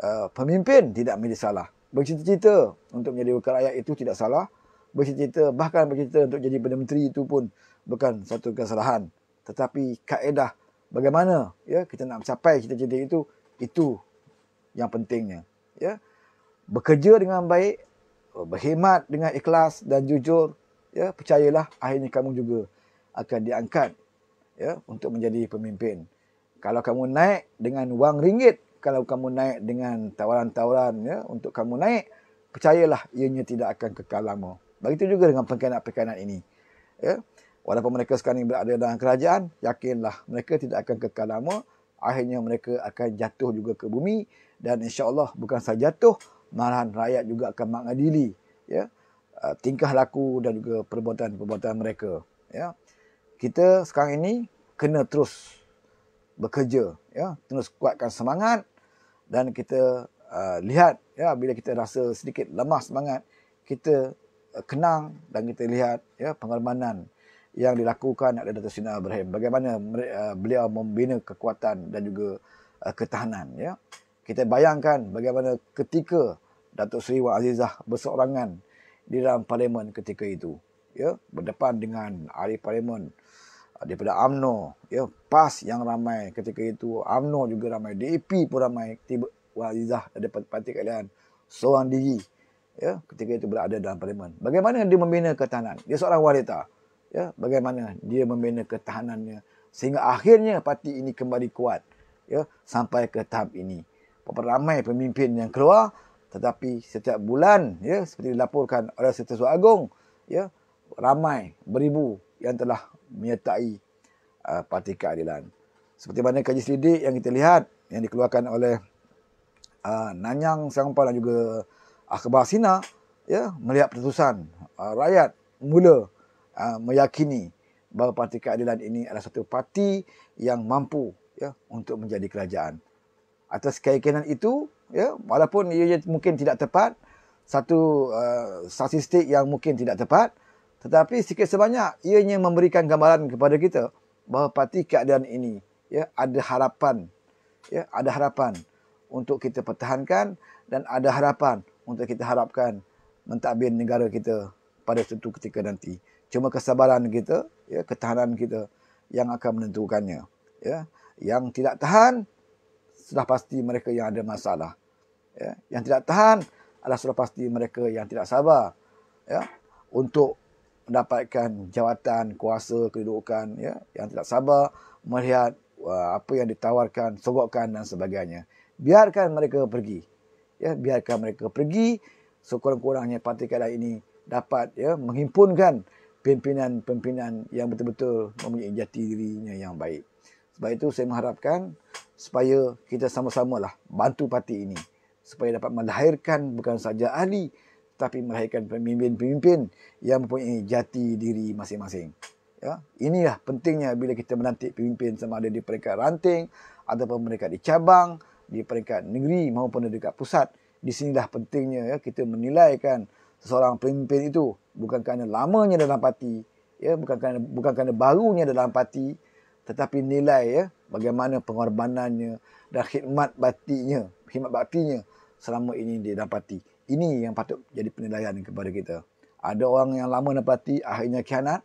uh, pemimpin tidak menjadi salah bercita-cita untuk menjadi wakil rakyat itu tidak salah. Bercita-cita bahkan bercita untuk jadi Perdana Menteri itu pun bukan satu kesalahan. Tetapi kaedah bagaimana ya kita nak mencapai cita-cita itu, itu yang pentingnya. Ya. Bekerja dengan baik, berkhidmat dengan ikhlas dan jujur, ya percayalah akhirnya kamu juga akan diangkat ya untuk menjadi pemimpin. Kalau kamu naik dengan wang ringgit kalau kamu naik dengan tawaran-tawaran ya untuk kamu naik percayalah ianya tidak akan kekal lama begitu juga dengan perkenaan-perkenaan ini ya walaupun mereka sekarang berada dalam kerajaan yakinlah mereka tidak akan kekal lama akhirnya mereka akan jatuh juga ke bumi dan insya Allah bukan sahaja jatuh malahan rakyat juga akan mengadili ya uh, tingkah laku dan juga perbuatan-perbuatan mereka ya kita sekarang ini kena terus bekerja ya terus kuatkan semangat dan kita uh, lihat ya bila kita rasa sedikit lemah semangat kita uh, kenang dan kita lihat ya pengorbanan yang dilakukan oleh Datuk Sina Ibrahim bagaimana uh, beliau membina kekuatan dan juga uh, ketahanan ya kita bayangkan bagaimana ketika Datuk Seri Wan Azizah berseorangan di dalam parlimen ketika itu ya berdepan dengan ahli parlimen daripada Amno, ya PAS yang ramai ketika itu Amno juga ramai DAP pun ramai tiba Wazizah ada parti kalian, seorang diri ya ketika itu berada dalam parlimen bagaimana dia membina ketahanan dia seorang wanita ya bagaimana dia membina ketahanannya sehingga akhirnya parti ini kembali kuat ya sampai ke tahap ini berapa ramai pemimpin yang keluar tetapi setiap bulan ya seperti dilaporkan oleh Setiausaha Agung ya ramai beribu yang telah menyertai uh, parti keadilan. Seperti mana kaji selidik yang kita lihat yang dikeluarkan oleh uh, Nanyang Sangpa dan juga Akhbar Sina ya, melihat pertutusan uh, rakyat mula uh, meyakini bahawa parti keadilan ini adalah satu parti yang mampu ya, untuk menjadi kerajaan. Atas keyakinan itu, ya, walaupun ia mungkin tidak tepat, satu uh, statistik yang mungkin tidak tepat, tetapi sikit sebanyak ianya memberikan gambaran kepada kita bahawa parti keadaan ini ya ada harapan ya ada harapan untuk kita pertahankan dan ada harapan untuk kita harapkan mentadbir negara kita pada suatu ketika nanti. Cuma kesabaran kita, ya, ketahanan kita yang akan menentukannya. Ya. Yang tidak tahan, sudah pasti mereka yang ada masalah. Ya. Yang tidak tahan, adalah sudah pasti mereka yang tidak sabar ya, untuk mendapatkan jawatan kuasa kedudukan ya yang tidak sabar melihat uh, apa yang ditawarkan sogokan dan sebagainya biarkan mereka pergi ya biarkan mereka pergi sekurang-kurangnya parti kadar ini dapat ya menghimpunkan pimpinan-pimpinan yang betul-betul mempunyai jati dirinya yang baik. Sebab itu saya mengharapkan supaya kita sama-samalah bantu parti ini supaya dapat melahirkan bukan saja ahli tapi melahirkan pemimpin-pemimpin yang mempunyai jati diri masing-masing. Ya, inilah pentingnya bila kita melantik pemimpin sama ada di peringkat ranting ataupun mereka di cabang, di peringkat negeri maupun di peringkat pusat. Di sinilah pentingnya ya, kita kan seorang pemimpin itu bukan kerana lamanya dalam parti, ya, bukan kerana bukan kerana barunya dalam parti, tetapi nilai ya bagaimana pengorbanannya dan khidmat baktinya, khidmat baktinya selama ini di dalam ini yang patut jadi penilaian kepada kita. Ada orang yang lama dalam parti, akhirnya kianat.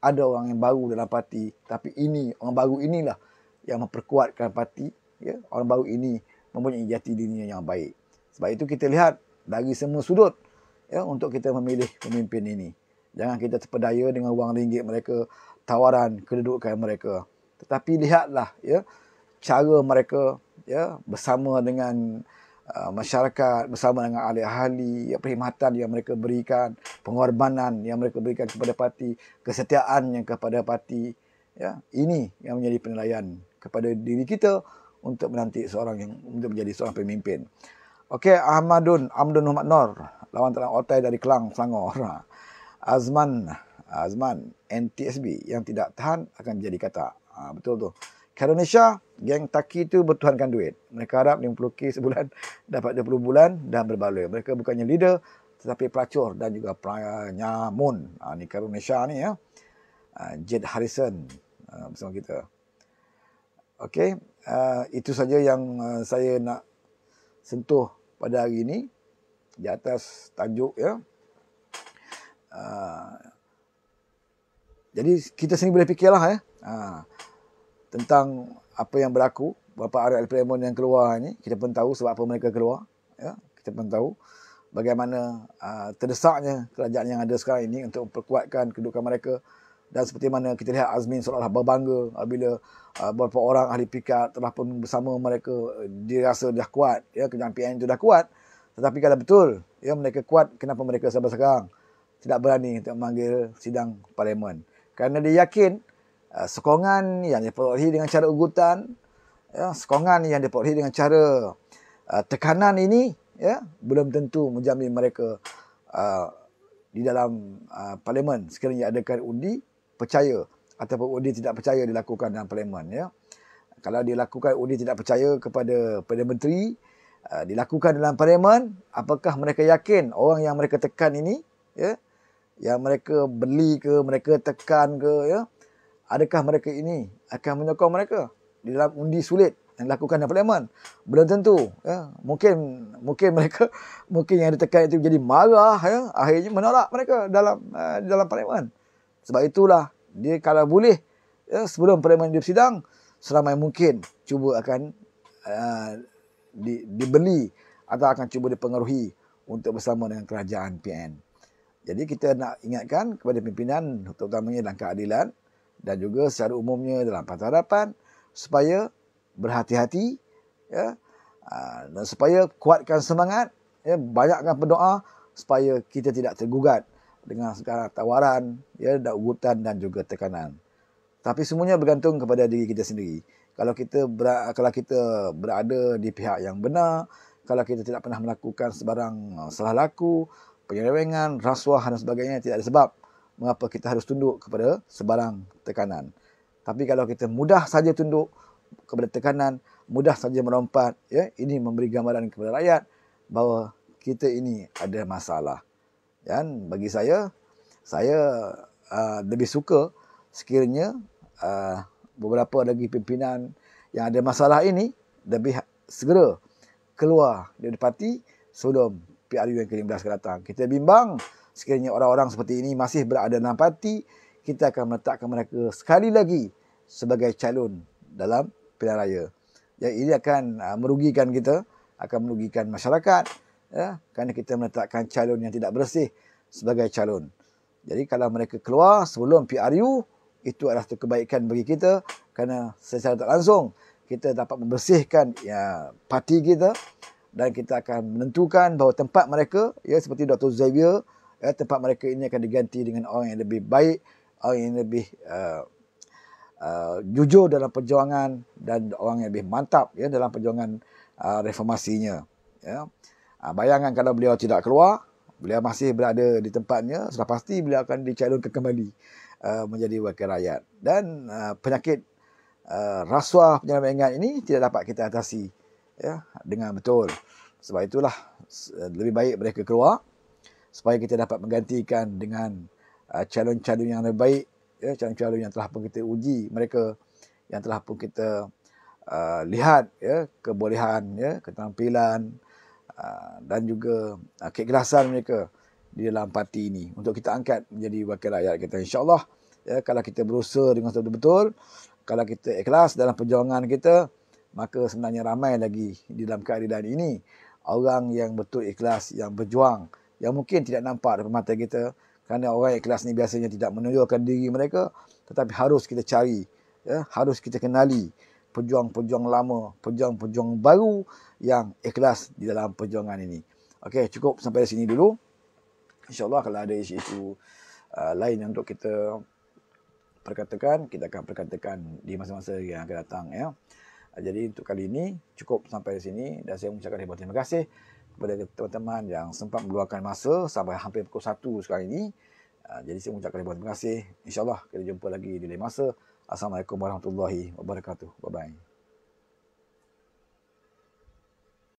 Ada orang yang baru dalam parti. Tapi ini, orang baru inilah yang memperkuatkan parti. Ya? Orang baru ini mempunyai jati dirinya yang baik. Sebab itu kita lihat dari semua sudut ya, untuk kita memilih pemimpin ini. Jangan kita terpedaya dengan wang ringgit mereka, tawaran kedudukan mereka. Tetapi lihatlah ya, cara mereka ya, bersama dengan Uh, masyarakat bersama dengan ahli-ahli, ya, perkhidmatan yang mereka berikan, pengorbanan yang mereka berikan kepada parti, kesetiaan yang kepada parti. Ya, ini yang menjadi penilaian kepada diri kita untuk menanti seorang yang untuk menjadi seorang pemimpin. Okey, Ahmadun, Amdun Muhammad Nor, lawan terang otai dari Kelang, Selangor. Ha. Azman, Azman, NTSB yang tidak tahan akan jadi kata. Ha, betul tu. Karunisha, geng taki tu bertuhankan duit. Mereka harap 50k sebulan dapat 20 bulan dan berbaloi. Mereka bukannya leader tetapi pelacur dan juga penyamun. Ha, ni Karun Nisha ni ya. Ha, ah, Jed Harrison ha, bersama kita. Okey, ha, itu saja yang saya nak sentuh pada hari ini di atas tajuk ya. Ha, jadi kita sendiri boleh fikirlah ya. Ha, tentang apa yang berlaku berapa RL Premon yang keluar ni kita pun tahu sebab apa mereka keluar ya kita pun tahu bagaimana uh, terdesaknya kerajaan yang ada sekarang ini untuk memperkuatkan kedudukan mereka dan seperti mana kita lihat Azmin seolah-olah berbangga bila uh, ah, beberapa orang ahli pikat telah pun bersama mereka dia rasa dah kuat ya kerajaan PN itu dah kuat tetapi kalau betul ya mereka kuat kenapa mereka sampai sekarang tidak berani untuk memanggil sidang parlimen kerana dia yakin uh, ah, sokongan yang diperolehi dengan cara ugutan ya sokongan yang diperolehi dengan cara uh, tekanan ini ya belum tentu menjamin mereka uh, di dalam uh, parlimen sekiranya adakan undi percaya ataupun undi tidak percaya dilakukan dalam parlimen ya kalau dilakukan undi tidak percaya kepada perdana menteri uh, dilakukan dalam parlimen apakah mereka yakin orang yang mereka tekan ini ya yang mereka beli ke mereka tekan ke ya adakah mereka ini akan menyokong mereka di dalam undi sulit yang dilakukan oleh Parlimen? Belum tentu. Ya. Mungkin mungkin mereka, mungkin yang ditekan itu jadi marah, ya. akhirnya menolak mereka dalam uh, dalam Parlimen. Sebab itulah, dia kalau boleh, ya, sebelum Parlimen di sidang, seramai mungkin cuba akan uh, di, dibeli atau akan cuba dipengaruhi untuk bersama dengan kerajaan PN. Jadi kita nak ingatkan kepada pimpinan, terutamanya dan keadilan, dan juga secara umumnya dalam pentadapan supaya berhati-hati ya ah, dan supaya kuatkan semangat ya banyakkan berdoa supaya kita tidak tergugat dengan segala tawaran ya dan dan juga tekanan tapi semuanya bergantung kepada diri kita sendiri kalau kita ber, kalau kita berada di pihak yang benar kalau kita tidak pernah melakukan sebarang ah, salah laku penyelewengan rasuah dan sebagainya tidak ada sebab mengapa kita harus tunduk kepada sebarang tekanan. Tapi kalau kita mudah saja tunduk kepada tekanan, mudah saja merompat, ya, ini memberi gambaran kepada rakyat bahawa kita ini ada masalah. Dan bagi saya, saya uh, lebih suka sekiranya uh, beberapa lagi pimpinan yang ada masalah ini lebih segera keluar dari parti sebelum PRU yang ke-15 akan datang. Kita bimbang sekiranya orang-orang seperti ini masih berada dalam parti, kita akan meletakkan mereka sekali lagi sebagai calon dalam pilihan raya. Yang ini akan uh, merugikan kita, akan merugikan masyarakat ya, kerana kita meletakkan calon yang tidak bersih sebagai calon. Jadi kalau mereka keluar sebelum PRU, itu adalah satu kebaikan bagi kita kerana secara tak langsung kita dapat membersihkan ya, parti kita dan kita akan menentukan bahawa tempat mereka ya, seperti Dr. Xavier, ya, tempat mereka ini akan diganti dengan orang yang lebih baik, orang yang lebih uh, uh, jujur dalam perjuangan dan orang yang lebih mantap ya, dalam perjuangan uh, reformasinya. Ya. Uh, ah, bayangkan kalau beliau tidak keluar, beliau masih berada di tempatnya, sudah pasti beliau akan dicalonkan kembali uh, menjadi wakil rakyat. Dan uh, penyakit uh, rasuah penyelamat ini tidak dapat kita atasi ya, dengan betul. Sebab itulah uh, lebih baik mereka keluar supaya kita dapat menggantikan dengan uh, calon-calon yang lebih baik ya calon-calon yang telah pun kita uji mereka yang telah pun kita uh, lihat ya kebolehan ya keterampilan uh, dan juga uh, keikhlasan mereka di dalam parti ini untuk kita angkat menjadi wakil rakyat kita insyaallah ya kalau kita berusaha dengan betul-betul kalau kita ikhlas dalam perjuangan kita maka sebenarnya ramai lagi di dalam keadilan ini orang yang betul ikhlas yang berjuang yang mungkin tidak nampak dari mata kita kerana orang ikhlas ni biasanya tidak menunjukkan diri mereka tetapi harus kita cari ya harus kita kenali pejuang-pejuang lama pejuang-pejuang baru yang ikhlas di dalam perjuangan ini okey cukup sampai sini dulu insyaallah kalau ada isu-isu uh, lain untuk kita perkatakan kita akan perkatakan di masa-masa yang akan datang ya jadi untuk kali ini cukup sampai di sini dan saya mengucapkan terima kasih kepada teman-teman yang sempat meluangkan masa sampai hampir pukul 1 sekarang ini. Ah, jadi saya mengucapkan terima kasih. InsyaAllah kita jumpa lagi di lain masa. Assalamualaikum warahmatullahi wabarakatuh. Bye-bye.